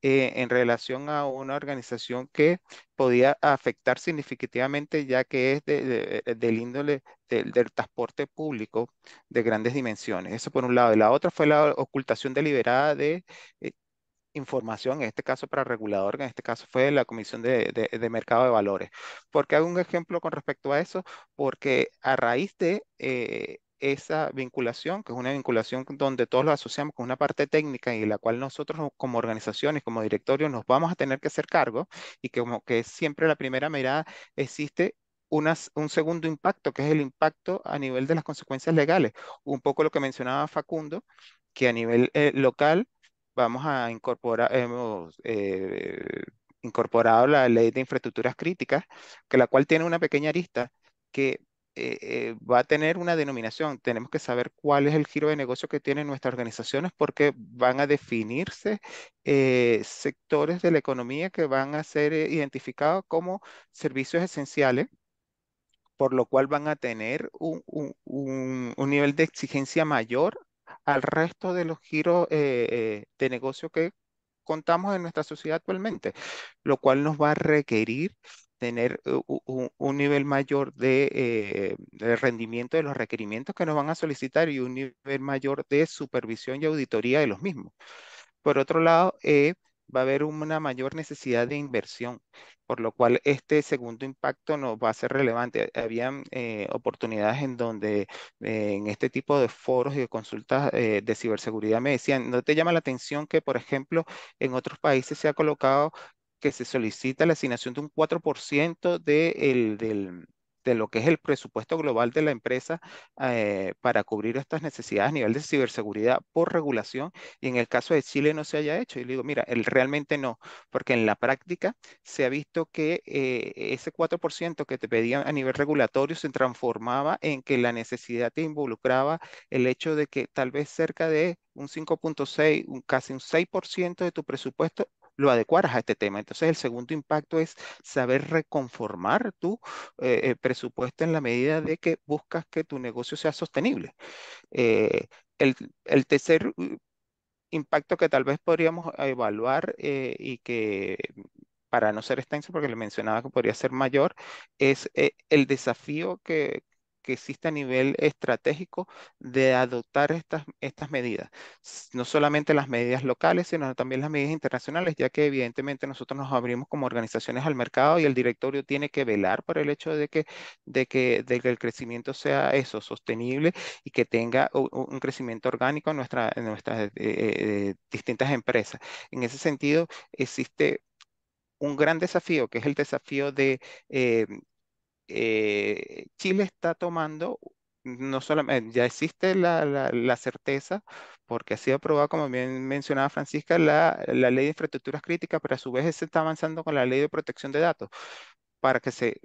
eh, en relación a una organización que podía afectar significativamente ya que es eh, del índole del transporte público de grandes dimensiones. Eso por un lado. Y la otra fue la ocultación deliberada de eh, información, en este caso para regulador, en este caso fue la Comisión de, Mercado de Valores. ¿Por qué hago un ejemplo con respecto a eso? Porque a raíz de esa vinculación, que es una vinculación donde todos lo asociamos con una parte técnica y la cual nosotros como organizaciones, como directorios, nos vamos a tener que hacer cargo y que como que siempre la primera mirada existe un segundo impacto, que es el impacto a nivel de las consecuencias legales. Un poco lo que mencionaba Facundo, que a nivel eh, local vamos a incorporar, hemos eh, incorporado la ley de infraestructuras críticas, que la cual tiene una pequeña arista que eh, eh, va a tener una denominación. Tenemos que saber cuál es el giro de negocio que tienen nuestras organizaciones porque van a definirse eh, sectores de la economía que van a ser identificados como servicios esenciales por lo cual van a tener un, un, un, un nivel de exigencia mayor al resto de los giros de negocio que contamos en nuestra sociedad actualmente, lo cual nos va a requerir tener eh, un, nivel mayor eh, de, rendimiento de los requerimientos que nos van a solicitar y un nivel mayor de supervisión y auditoría de los mismos. Por otro lado, eh, va a haber una mayor necesidad de inversión, por lo cual este segundo impacto nos va a ser relevante. Habían oportunidades en donde en este tipo de foros y de consultas de ciberseguridad me decían, ¿no te llama la atención que, por ejemplo, en otros países se ha colocado que se solicita la asignación de un 4% de, el, del, de lo que es el presupuesto global de la empresa eh, para cubrir estas necesidades a nivel de ciberseguridad por regulación y en el caso de Chile no se haya hecho. Y le digo, mira, él realmente no, porque en la práctica se ha visto que eh, ese 4% que te pedían a nivel regulatorio se transformaba en que la necesidad te involucraba el hecho de que tal vez cerca de un 5.6, un, casi un 6% de tu presupuesto lo adecuaras a este tema. Entonces, el segundo impacto es saber reconformar tu eh, eh, presupuesto en la medida de que buscas que tu negocio sea sostenible. Eh, el, tercer uh, impacto que tal vez podríamos evaluar y que para no ser extenso, porque le mencionaba que podría ser mayor, es el desafío que, que existe a nivel estratégico de adoptar estas, estas medidas. No solamente las medidas locales, sino también las medidas internacionales, ya que evidentemente nosotros nos abrimos como organizaciones al mercado y el directorio tiene que velar por el hecho de que, de que, el crecimiento sea eso, sostenible y que tenga un crecimiento orgánico en, nuestra, nuestras eh, eh, distintas empresas. En ese sentido, existe un gran desafío, que es el desafío de... Eh, eh, Chile está tomando, no solamente, ya existe la, certeza, porque ha sido aprobada, como bien mencionaba Francisca, la, la ley de infraestructuras críticas, pero a su vez se está avanzando con la ley de protección de datos para que se,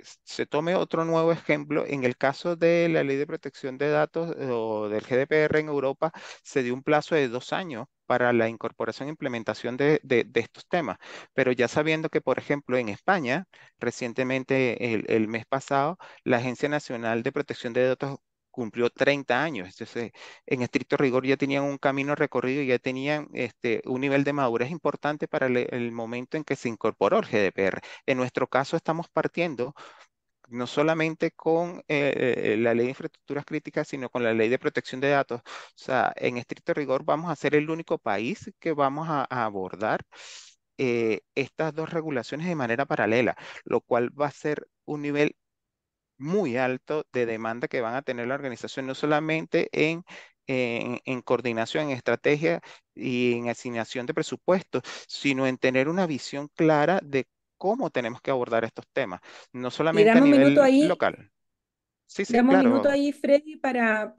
tome otro nuevo ejemplo. En el caso de la ley de protección de datos eh, o del GDPR en Europa, se dio un plazo de dos años para la incorporación e implementación de, estos temas. Pero ya sabiendo que, por ejemplo, en España, recientemente, el, el mes pasado, la Agencia Nacional de Protección de Datos cumplió 30 años. Entonces, en estricto rigor ya tenían un camino recorrido, y ya tenían este, un nivel de madurez importante para el, momento en que se incorporó el GDPR. En nuestro caso estamos partiendo no solamente con eh, eh, la ley de infraestructuras críticas, sino con la ley de protección de datos. O sea, en estricto rigor vamos a ser el único país que vamos a, abordar eh, estas dos regulaciones de manera paralela, lo cual va a ser un nivel muy alto de demanda que van a tener la organización, no solamente en, coordinación, en estrategia y en asignación de presupuestos, sino en tener una visión clara de cómo tenemos que abordar estos temas, no solamente a nivel ahí, local. Sí, sí, damos un minuto ahí, Freddy, para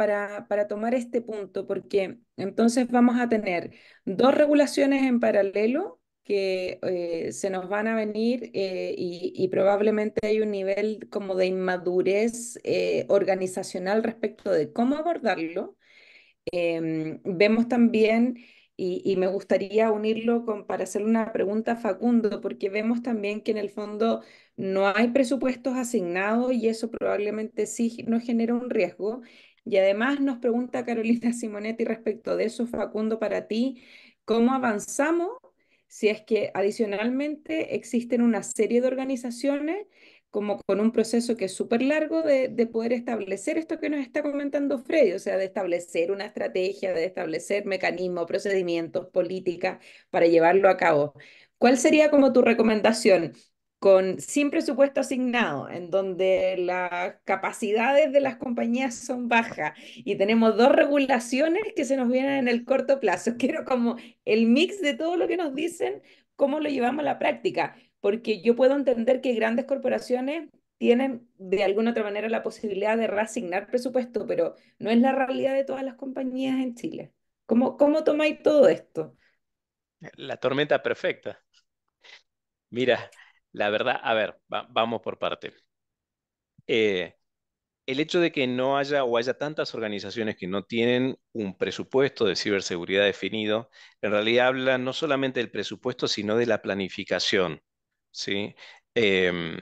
tomar este punto, porque entonces vamos a tener dos regulaciones en paralelo que eh, se nos van a venir eh, y, probablemente hay un nivel como de inmadurez eh, organizacional respecto de cómo abordarlo. Em, vemos también, y, me gustaría unirlo con, para hacer una pregunta a Facundo, porque vemos también que en el fondo no hay presupuestos asignados y eso probablemente sí nos genera un riesgo. Y además nos pregunta Carolina *laughs* Simonetti respecto de eso, Facundo, para ti, ¿cómo avanzamos si es que adicionalmente existen una serie de organizaciones como con un proceso que es súper largo de, de, poder establecer esto que nos está comentando Freddy, o sea, de establecer una estrategia, de establecer mecanismos, procedimientos, políticas para llevarlo a cabo. ¿Cuál sería como tu recomendación? con sin presupuesto asignado, en donde las capacidades de las compañías son bajas y tenemos dos regulaciones que se nos vienen en el corto plazo. *laughs* Quiero como el mix de todo lo que nos dicen, cómo lo llevamos a la práctica, porque yo puedo entender que grandes corporaciones tienen de alguna otra manera la posibilidad de reasignar presupuesto, pero no es la realidad de todas las compañías en Chile. ¿Cómo, cómo tomáis todo esto? La tormenta perfecta. Mira, la verdad, a ver, vamos por parte. Eh, el hecho de que no haya o haya tantas organizaciones que no tienen un presupuesto de ciberseguridad definido, en realidad habla no solamente del presupuesto, sino de la planificación. ¿sí? Em,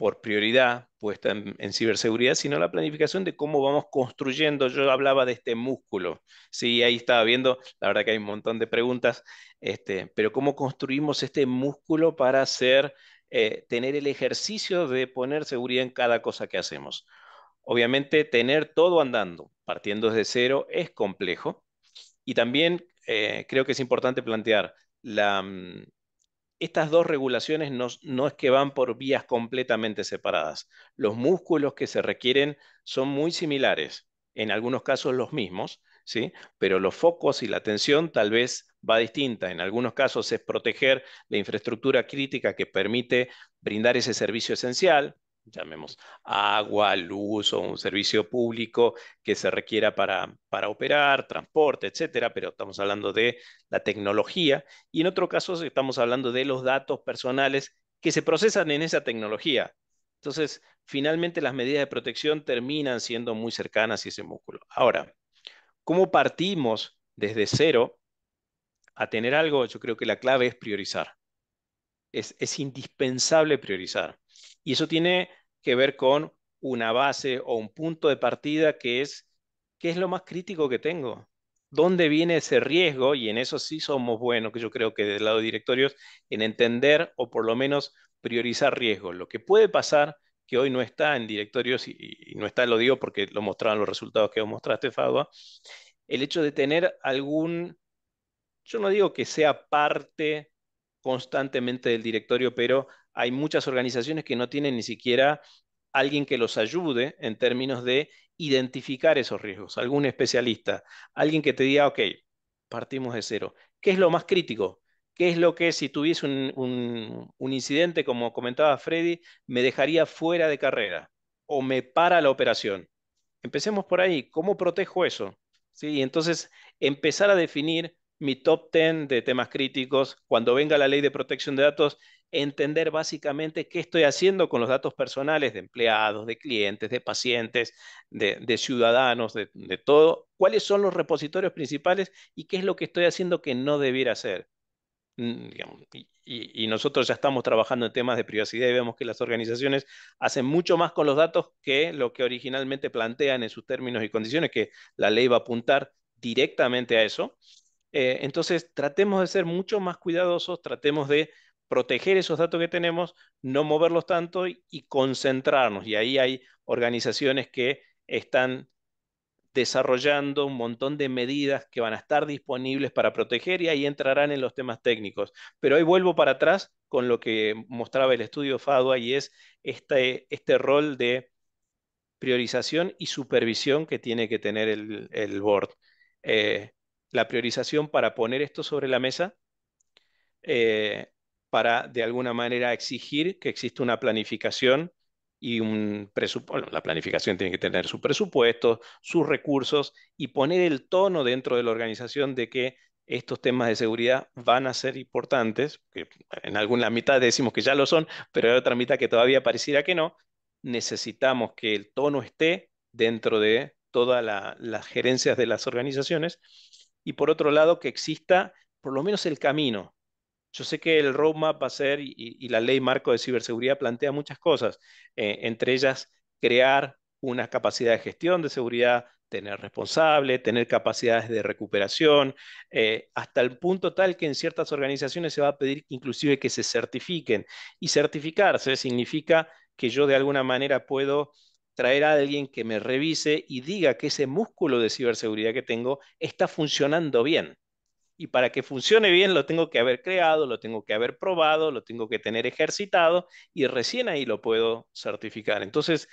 por prioridad puesta en, ciberseguridad, sino la planificación de cómo vamos construyendo. Yo hablaba de este músculo, sí, ahí estaba viendo, la verdad que hay un montón de preguntas, este, pero cómo construimos este músculo para hacer, eh, tener el ejercicio de poner seguridad en cada cosa que hacemos. Obviamente, tener todo andando, partiendo desde cero, es complejo. Y también eh, creo que es importante plantear la, mm, estas dos regulaciones no, es que van por vías completamente separadas. Los músculos que se requieren son muy similares, en algunos casos los mismos, ¿sí? pero los focos y la atención tal vez va distinta. En algunos casos es proteger la infraestructura crítica que permite brindar ese servicio esencial, llamemos agua, luz o un servicio público que se requiera para, operar, transporte, etcétera, pero estamos hablando de la tecnología y en otro caso estamos hablando de los datos personales que se procesan en esa tecnología. Entonces, finalmente las medidas de protección terminan siendo muy cercanas a ese músculo. Ahora, ¿cómo partimos desde cero a tener algo? Yo creo que la clave es priorizar. Es, es indispensable priorizar. Y eso tiene que ver con una base o un punto de partida que es, ¿qué es lo más crítico que tengo? ¿Dónde viene ese riesgo? Y en eso sí somos buenos, que yo creo que del lado de directorios, en entender o por lo menos priorizar riesgos. Lo que puede pasar, que hoy no está en directorios, y, no está, lo digo porque lo mostraron los resultados que vos mostraste, Fábio el hecho de tener algún, yo no digo que sea parte constantemente del directorio, pero hay muchas organizaciones que no tienen ni siquiera alguien que los ayude en términos de identificar esos riesgos, algún especialista, alguien que te diga, ok, partimos de cero. ¿Qué es lo más crítico? ¿Qué es lo que si tuviese un, incidente, como comentaba Freddy, me dejaría fuera de carrera o me para la operación? Empecemos por ahí. ¿Cómo protejo eso? ¿Sí? Y entonces empezar a definir mi top 10 de temas críticos. Cuando venga la ley de protección de datos, entender básicamente qué estoy haciendo con los datos personales de empleados, de clientes, de pacientes, de, ciudadanos, de, todo, cuáles son los repositorios principales y qué es lo que estoy haciendo que no debiera hacer. Mm, y, nosotros ya estamos trabajando en temas de privacidad y vemos que las organizaciones hacen mucho más con los datos que lo que originalmente plantean en sus términos y condiciones, que la ley va a apuntar directamente a eso. Eh, entonces, tratemos de ser mucho más cuidadosos, tratemos de proteger esos datos que tenemos, no moverlos tanto y, concentrarnos. Y ahí hay organizaciones que están desarrollando un montón de medidas que van a estar disponibles para proteger y ahí entrarán en los temas técnicos. Pero ahí vuelvo para atrás con lo que mostraba el estudio FADUA y es este, este rol de priorización y supervisión que tiene que tener el, board. Eh, la priorización para poner esto sobre la mesa, eh, para de alguna manera exigir que exista una planificación y un presupuesto, la planificación tiene que tener su presupuesto, sus recursos y poner el tono dentro de la organización de que estos temas de seguridad van a ser importantes, que en alguna mitad decimos que ya lo son, pero hay otra mitad que todavía pareciera que no, necesitamos que el tono esté dentro de todas las gerencias de las organizaciones y por otro lado que exista por lo menos el camino, yo sé que el roadmap va a ser, y, la ley marco de ciberseguridad plantea muchas cosas, eh, entre ellas crear una capacidad de gestión de seguridad, tener responsable, tener capacidades de recuperación, eh, hasta el punto tal que en ciertas organizaciones se va a pedir inclusive que se certifiquen. Y certificarse significa que yo de alguna manera puedo traer a alguien que me revise y diga que ese músculo de ciberseguridad que tengo está funcionando bien y para que funcione bien lo tengo que haber creado, lo tengo que haber probado, lo tengo que tener ejercitado y recién ahí lo puedo certificar. Entonces,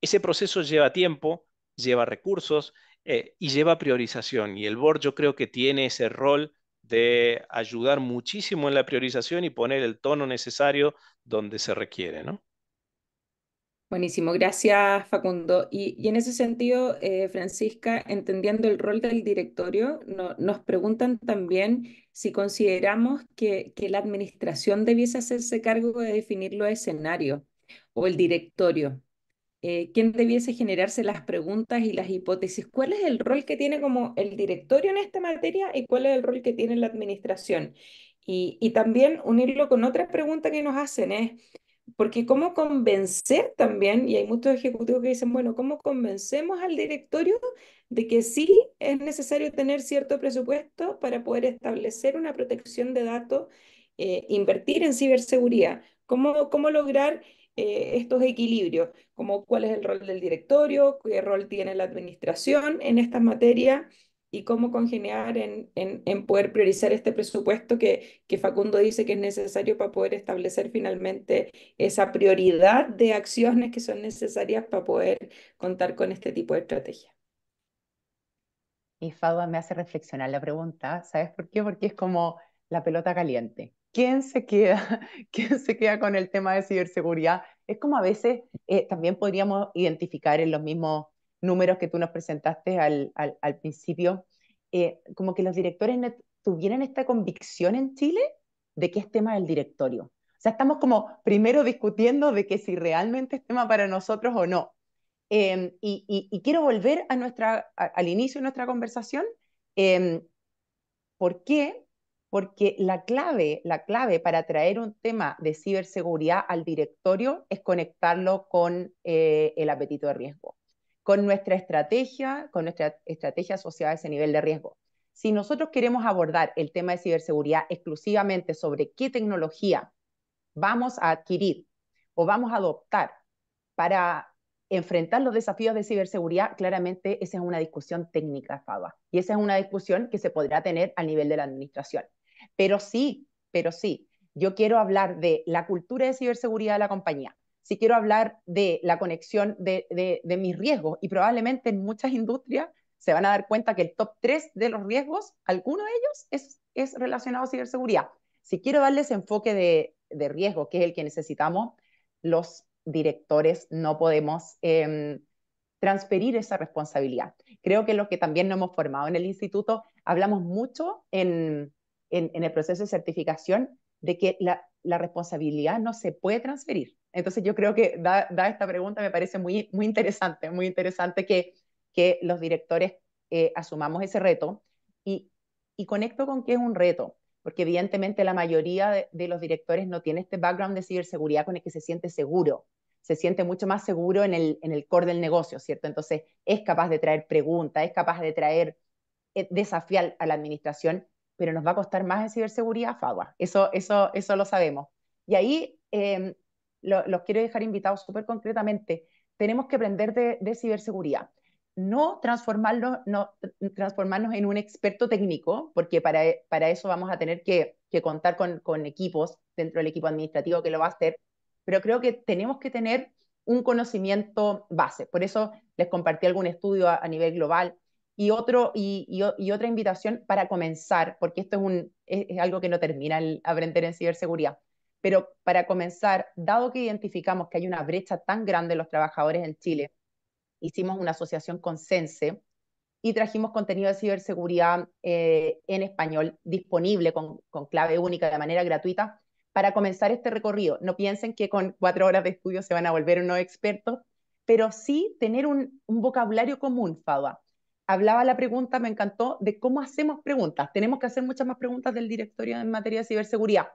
ese proceso lleva tiempo, lleva recursos eh, y lleva priorización. Y el board yo creo que tiene ese rol de ayudar muchísimo en la priorización y poner el tono necesario donde se requiere, ¿no? Buenísimo, gracias Facundo. Y, y en ese sentido, eh, Francisca, entendiendo el rol del directorio, nos preguntan también si consideramos que, que, la administración debiese hacerse cargo de definir los escenario o el directorio. Eh, ¿Quién debiese generarse las preguntas y las hipótesis? ¿Cuál es el rol que tiene como el directorio en esta materia y cuál es el rol que tiene la administración? Y, y, también unirlo con otra pregunta que nos hacen es, porque cómo convencer también, y hay muchos ejecutivos que dicen, bueno, ¿cómo convencemos al directorio de que sí es necesario tener cierto presupuesto para poder establecer una protección de datos, eh, invertir en ciberseguridad? ¿Cómo, lograr eh, estos equilibrios? ¿Cuál es el rol del directorio? ¿Qué rol tiene la administración en estas materias? y cómo congeniar en, poder priorizar este presupuesto que, que Facundo dice que es necesario para poder establecer finalmente esa prioridad de acciones que son necesarias para poder contar con este tipo de estrategia. Y Fadua me hace reflexionar la pregunta, ¿sabes por qué? Porque es como la pelota caliente. ¿Quién se queda? *laughs* ¿Quién se queda con el tema de ciberseguridad? Es como a veces eh, también podríamos identificar en los mismos números que tú nos presentaste al, al, principio, eh, como que los directores tuvieran esta convicción en Chile de que es tema del directorio. O sea, estamos como primero discutiendo de que si realmente es tema para nosotros o no. Em, y, y, quiero volver a nuestra, al inicio de nuestra conversación. Em, ¿Por qué? Porque la clave, la clave para traer un tema de ciberseguridad al directorio es conectarlo con eh, el apetito de riesgo con nuestra estrategia, con nuestra estrategia asociada a ese nivel de riesgo. Si nosotros queremos abordar el tema de ciberseguridad exclusivamente sobre qué tecnología vamos a adquirir o vamos a adoptar para enfrentar los desafíos de ciberseguridad, claramente esa es una discusión técnica, Faba, y esa es una discusión que se podrá tener a nivel de la administración. Pero sí, pero sí, yo quiero hablar de la cultura de ciberseguridad de la compañía, si quiero hablar de la conexión de, mis riesgos, y probablemente en muchas industrias se van a dar cuenta que el top 3 de los riesgos, alguno de ellos es, relacionado a ciberseguridad. Si quiero darles enfoque de, riesgo, que es el que necesitamos, los directores no podemos em, transferir esa responsabilidad. Creo que lo que también nos hemos formado en el instituto, hablamos mucho en el proceso de certificación de que la, responsabilidad no se puede transferir. Entonces yo creo que da, esta pregunta me parece muy, muy interesante, muy interesante que, que los directores eh, asumamos ese reto y, y conecto con que es un reto, porque evidentemente la mayoría de, los directores no tiene este background de ciberseguridad con el que se siente seguro, se siente mucho más seguro en el, en el core del negocio, ¿cierto? Entonces es capaz de traer preguntas, es capaz de traer, eh, desafiar a la administración pero nos va a costar más en ciberseguridad, FAWA. Eso, eso, eso lo sabemos. Y ahí em, los quiero dejar invitados súper concretamente. Tenemos que aprender de, ciberseguridad. No transformarnos, no transformarnos en un experto técnico, porque para, para eso vamos a tener que, contar con, equipos dentro del equipo administrativo que lo va a hacer, pero creo que tenemos que tener un conocimiento base. Por eso les compartí algún estudio a nivel global y, otro, y, otra invitación para comenzar, porque esto es, algo que no termina el aprender en ciberseguridad, pero para comenzar, dado que identificamos que hay una brecha tan grande en los trabajadores en Chile, hicimos una asociación con Sense y trajimos contenido de ciberseguridad eh, en español disponible con, clave única de manera gratuita para comenzar este recorrido. No piensen que con cuatro horas de estudio se van a volver unos expertos, pero sí tener un, vocabulario común, Fadua hablaba la pregunta, me encantó, de cómo hacemos preguntas. Tenemos que hacer muchas más preguntas del directorio en materia de ciberseguridad,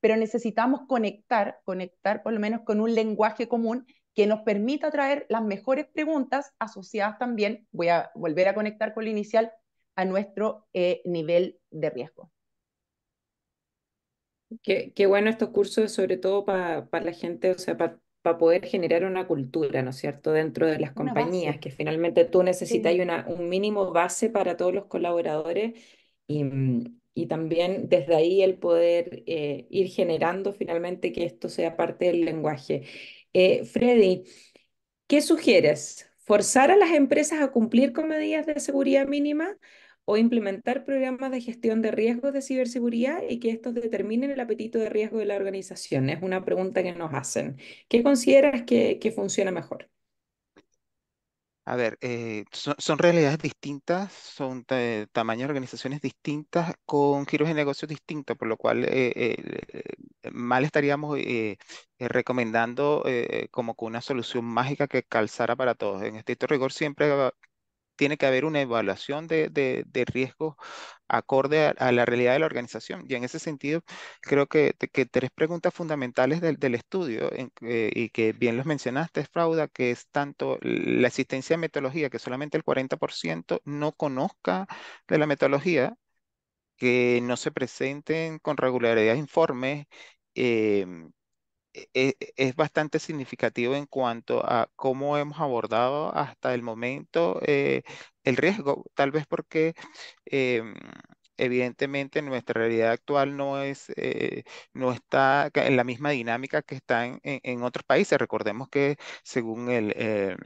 pero necesitamos conectar, conectar por lo menos con un lenguaje común que nos permita traer las mejores preguntas asociadas también, voy a volver a conectar con lo inicial, a nuestro eh, nivel de riesgo. Qué, bueno estos cursos, sobre todo para la gente, o sea, para para poder generar una cultura, ¿no es cierto?, dentro de las compañías, que finalmente tú necesitas un mínimo base para todos los colaboradores y, mm, también desde ahí el poder eh, ir generando finalmente que esto sea parte del lenguaje. Eh, Freddy, ¿qué sugieres? ¿Forzar a las empresas a cumplir con medidas de seguridad mínima o implementar programas de gestión de riesgos de ciberseguridad y que estos determinen el apetito de riesgo de la organización? Es una pregunta que nos hacen. ¿Qué consideras que, funciona mejor? A ver, eh, son, realidades distintas, son tamaños de organizaciones distintas, con giros de negocios distintos, por lo cual eh, eh, mal estaríamos recomendando como que una solución mágica que calzara para todos. En este rigor siempre tiene que haber una evaluación de, de, riesgos acorde a, la realidad de la organización. Y en ese sentido, creo que, tres preguntas fundamentales del, estudio, eh, y que bien los mencionaste, Frauda, que es tanto la existencia de metodología, que solamente el 40% no conozca de la metodología, que no se presenten con regularidad informes, eh, e, e, es, bastante significativo en cuanto a cómo hemos abordado hasta el momento eh, el riesgo, tal vez porque em, evidentemente nuestra realidad actual no, es, eh, no está en la misma dinámica que está en, otros países. Recordemos que según el, em,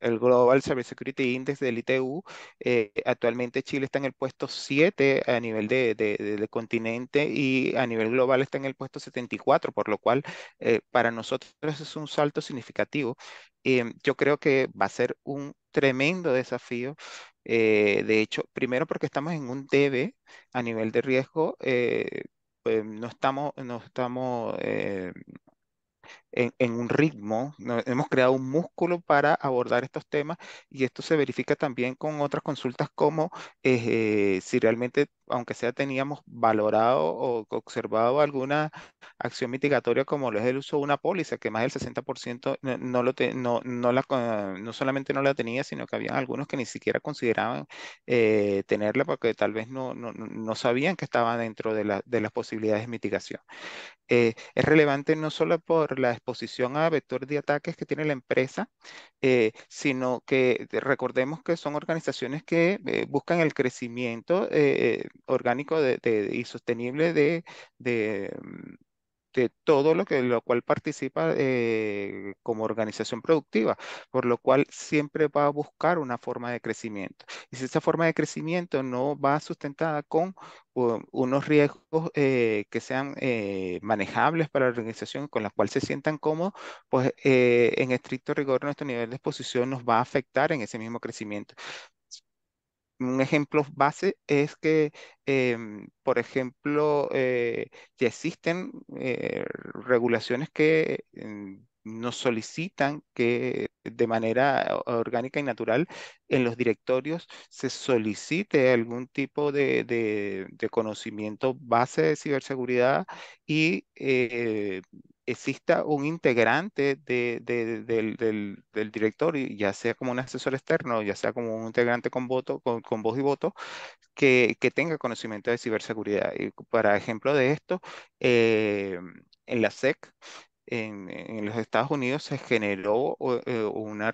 el Global Cybersecurity Index del ITU. Eh, actualmente Chile está en el puesto 7 a nivel de, continente y a nivel global está en el puesto 74, por lo cual eh, para nosotros es un salto significativo. Eh, yo creo que va a ser un tremendo desafío. de hecho, primero porque estamos en un DB a nivel de riesgo. Pues no estamos, no estamos en, un ritmo, hemos creado un músculo para abordar estos temas y esto se verifica también con otras consultas como eh, eh, si realmente, aunque sea teníamos valorado o observado alguna acción mitigatoria como lo es el uso de una póliza, que más del 60% no, lo no, no, la, eh, no solamente no la tenía, sino que había algunos que ni siquiera consideraban tenerla porque tal vez no, no, sabían que estaba dentro de, las posibilidades de mitigación. es relevante no solo por la exposición a vectores de ataques que tiene la empresa, eh, sino que recordemos que son organizaciones que eh, buscan el crecimiento eh, orgánico y sostenible de, de mm, de todo lo que lo cual participa eh, como organización productiva, por lo cual siempre va a buscar una forma de crecimiento. Y si esa forma de crecimiento no va sustentada con unos riesgos eh, que sean eh, manejables para la organización, con las cuales se sientan cómodos, pues en estricto rigor nuestro nivel de exposición nos va a afectar en ese mismo crecimiento un ejemplo base es que, em, por ejemplo, ya eh, existen eh, regulaciones que em, nos solicitan que de manera orgánica y natural en los directorios se solicite algún tipo de, de conocimiento base de ciberseguridad y eh, exista un integrante del, directorio, ya sea como un asesor externo, ya sea como un integrante con, voto, voz y voto, que, tenga conocimiento de ciberseguridad. Y para ejemplo de esto, eh, en la SEC en, los Estados Unidos se generó eh, una,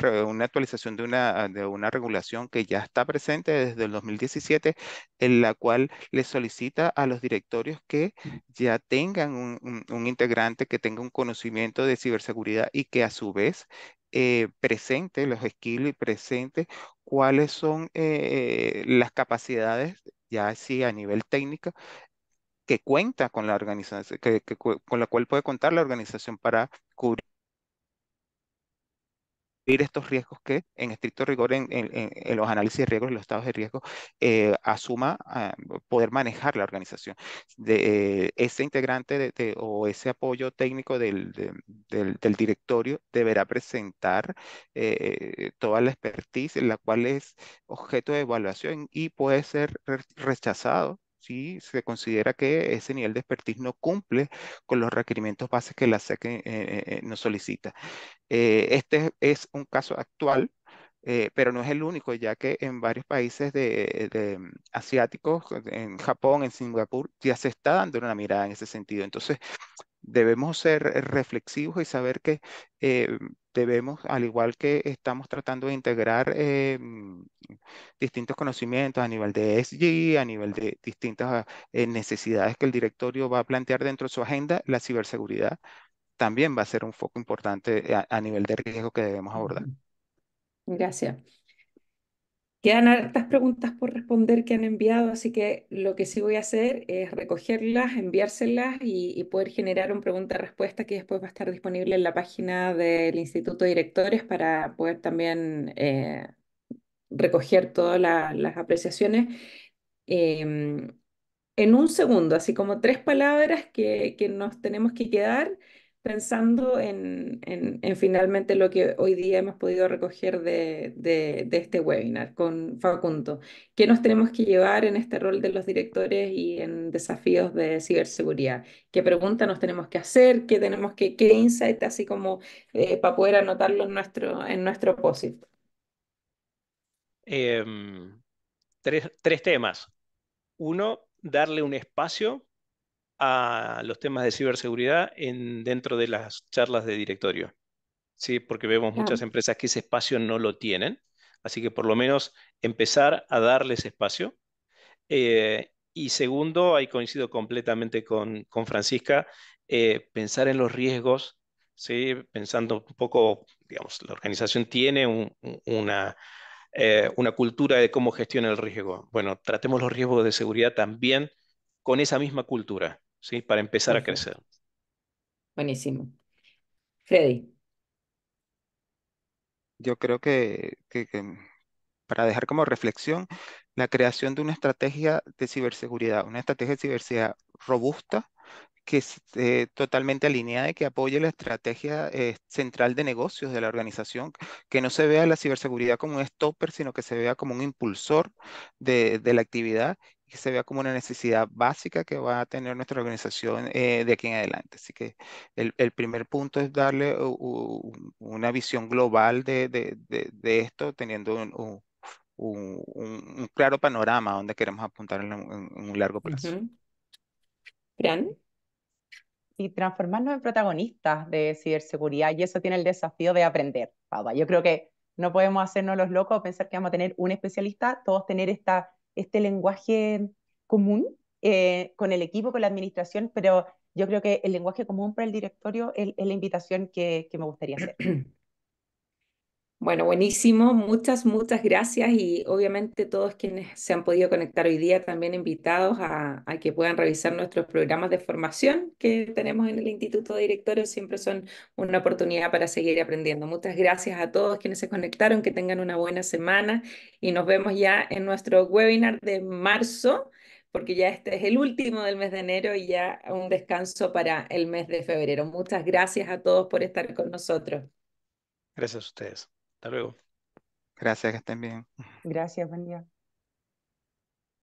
actualización de una, regulación que ya está presente desde el 2017, en la cual le solicita a los directorios que mm. ya tengan un, integrante que tenga un conocimiento de ciberseguridad y que a su vez eh, presente los skills y presente cuáles son eh, las capacidades ya así a nivel técnico que cuenta con la organización, que, con la cual puede contar la organización para cubrir estos riesgos que en estricto rigor en, los análisis de riesgos y los estados de riesgo eh, asuma ah, poder manejar la organización. Eh, ese integrante de, o ese apoyo técnico del, directorio deberá presentar eh, toda la expertise, en la cual es objeto de evaluación y puede ser rechazado si se considera que ese nivel de expertise no cumple con los requerimientos bases que la SEC eh, eh, eh, nos solicita. este es un caso actual. pero no es el único, ya que en varios países de, mm, asiáticos, en Japón, en Singapur, ya se está dando una mirada en ese sentido. Entonces, debemos ser reflexivos y saber que debemos, al igual que estamos tratando de integrar eh, mm, distintos conocimientos a nivel de SG a nivel de distintas eh, necesidades que el directorio va a plantear dentro de su agenda, la ciberseguridad también va a ser un foco importante eh, a nivel de riesgo que debemos abordar. Gracias. Quedan hartas preguntas por responder que han enviado, así que lo que sí voy a hacer es recogerlas, enviárselas y, poder generar un pregunta-respuesta que después va a estar disponible en la página del Instituto de Directores para poder también eh, recoger todas las apreciaciones. Em, en un segundo, así como tres palabras que nos tenemos que quedar pensando en, finalmente lo que hoy día hemos podido recoger de, este webinar con Facundo. ¿Qué nos tenemos que llevar en este rol de los directores y en desafíos de ciberseguridad? ¿Qué pregunta nos tenemos que hacer? ¿Qué tenemos que, qué insight así como eh, para poder anotarlo en nuestro, en nuestro em, tres, tres temas. Uno, darle un espacio a los temas de ciberseguridad en, dentro de las charlas de directorio. Sí, porque vemos muchas empresas que ese espacio no lo tienen. Así que por lo menos empezar a darles espacio. Eh, y segundo, ahí coincido completamente con, Francisca, eh, pensar en los riesgos, ¿sí? pensando un poco, digamos, la organización tiene eh, una cultura de cómo gestiona el riesgo. Bueno, tratemos los riesgos de seguridad también con esa misma cultura. ¿sí? Para empezar a crecer. Buenísimo. Freddy. Yo creo que, para dejar como reflexión, la creación de una estrategia de ciberseguridad, una estrategia de ciberseguridad robusta, que esté eh, totalmente alineada y que apoye la estrategia eh, central de negocios de la organización, que no se vea la ciberseguridad como un stopper, sino que se vea como un impulsor de la actividad que se vea como una necesidad básica que va a tener nuestra organización eh, de aquí en adelante. Así que el, primer punto es darle uh, una visión global de, de, esto, teniendo un, un, claro panorama donde queremos apuntar en, un largo plazo. Y transformarnos en protagonistas de ciberseguridad, y eso tiene el desafío de aprender, Pablo. Yo creo que no podemos hacernos los locos pensar que vamos a tener un especialista, todos tener esta este lenguaje común eh, con el equipo, con la administración, pero yo creo que el lenguaje común para el directorio es, la invitación que me gustaría hacer. *clears throat* Bueno, buenísimo. Muchas, muchas gracias y obviamente todos quienes se han podido conectar hoy día también invitados a, que puedan revisar nuestros programas de formación que tenemos en el Instituto de Siempre son una oportunidad para seguir aprendiendo. Muchas gracias a todos quienes se conectaron, que tengan una buena semana y nos vemos ya en nuestro webinar de marzo porque ya este es el último del mes de enero y ya un descanso para el mes de febrero. Muchas gracias a todos por estar con nosotros. Gracias a ustedes luego. Gracias, que estén bien. Gracias, buen día.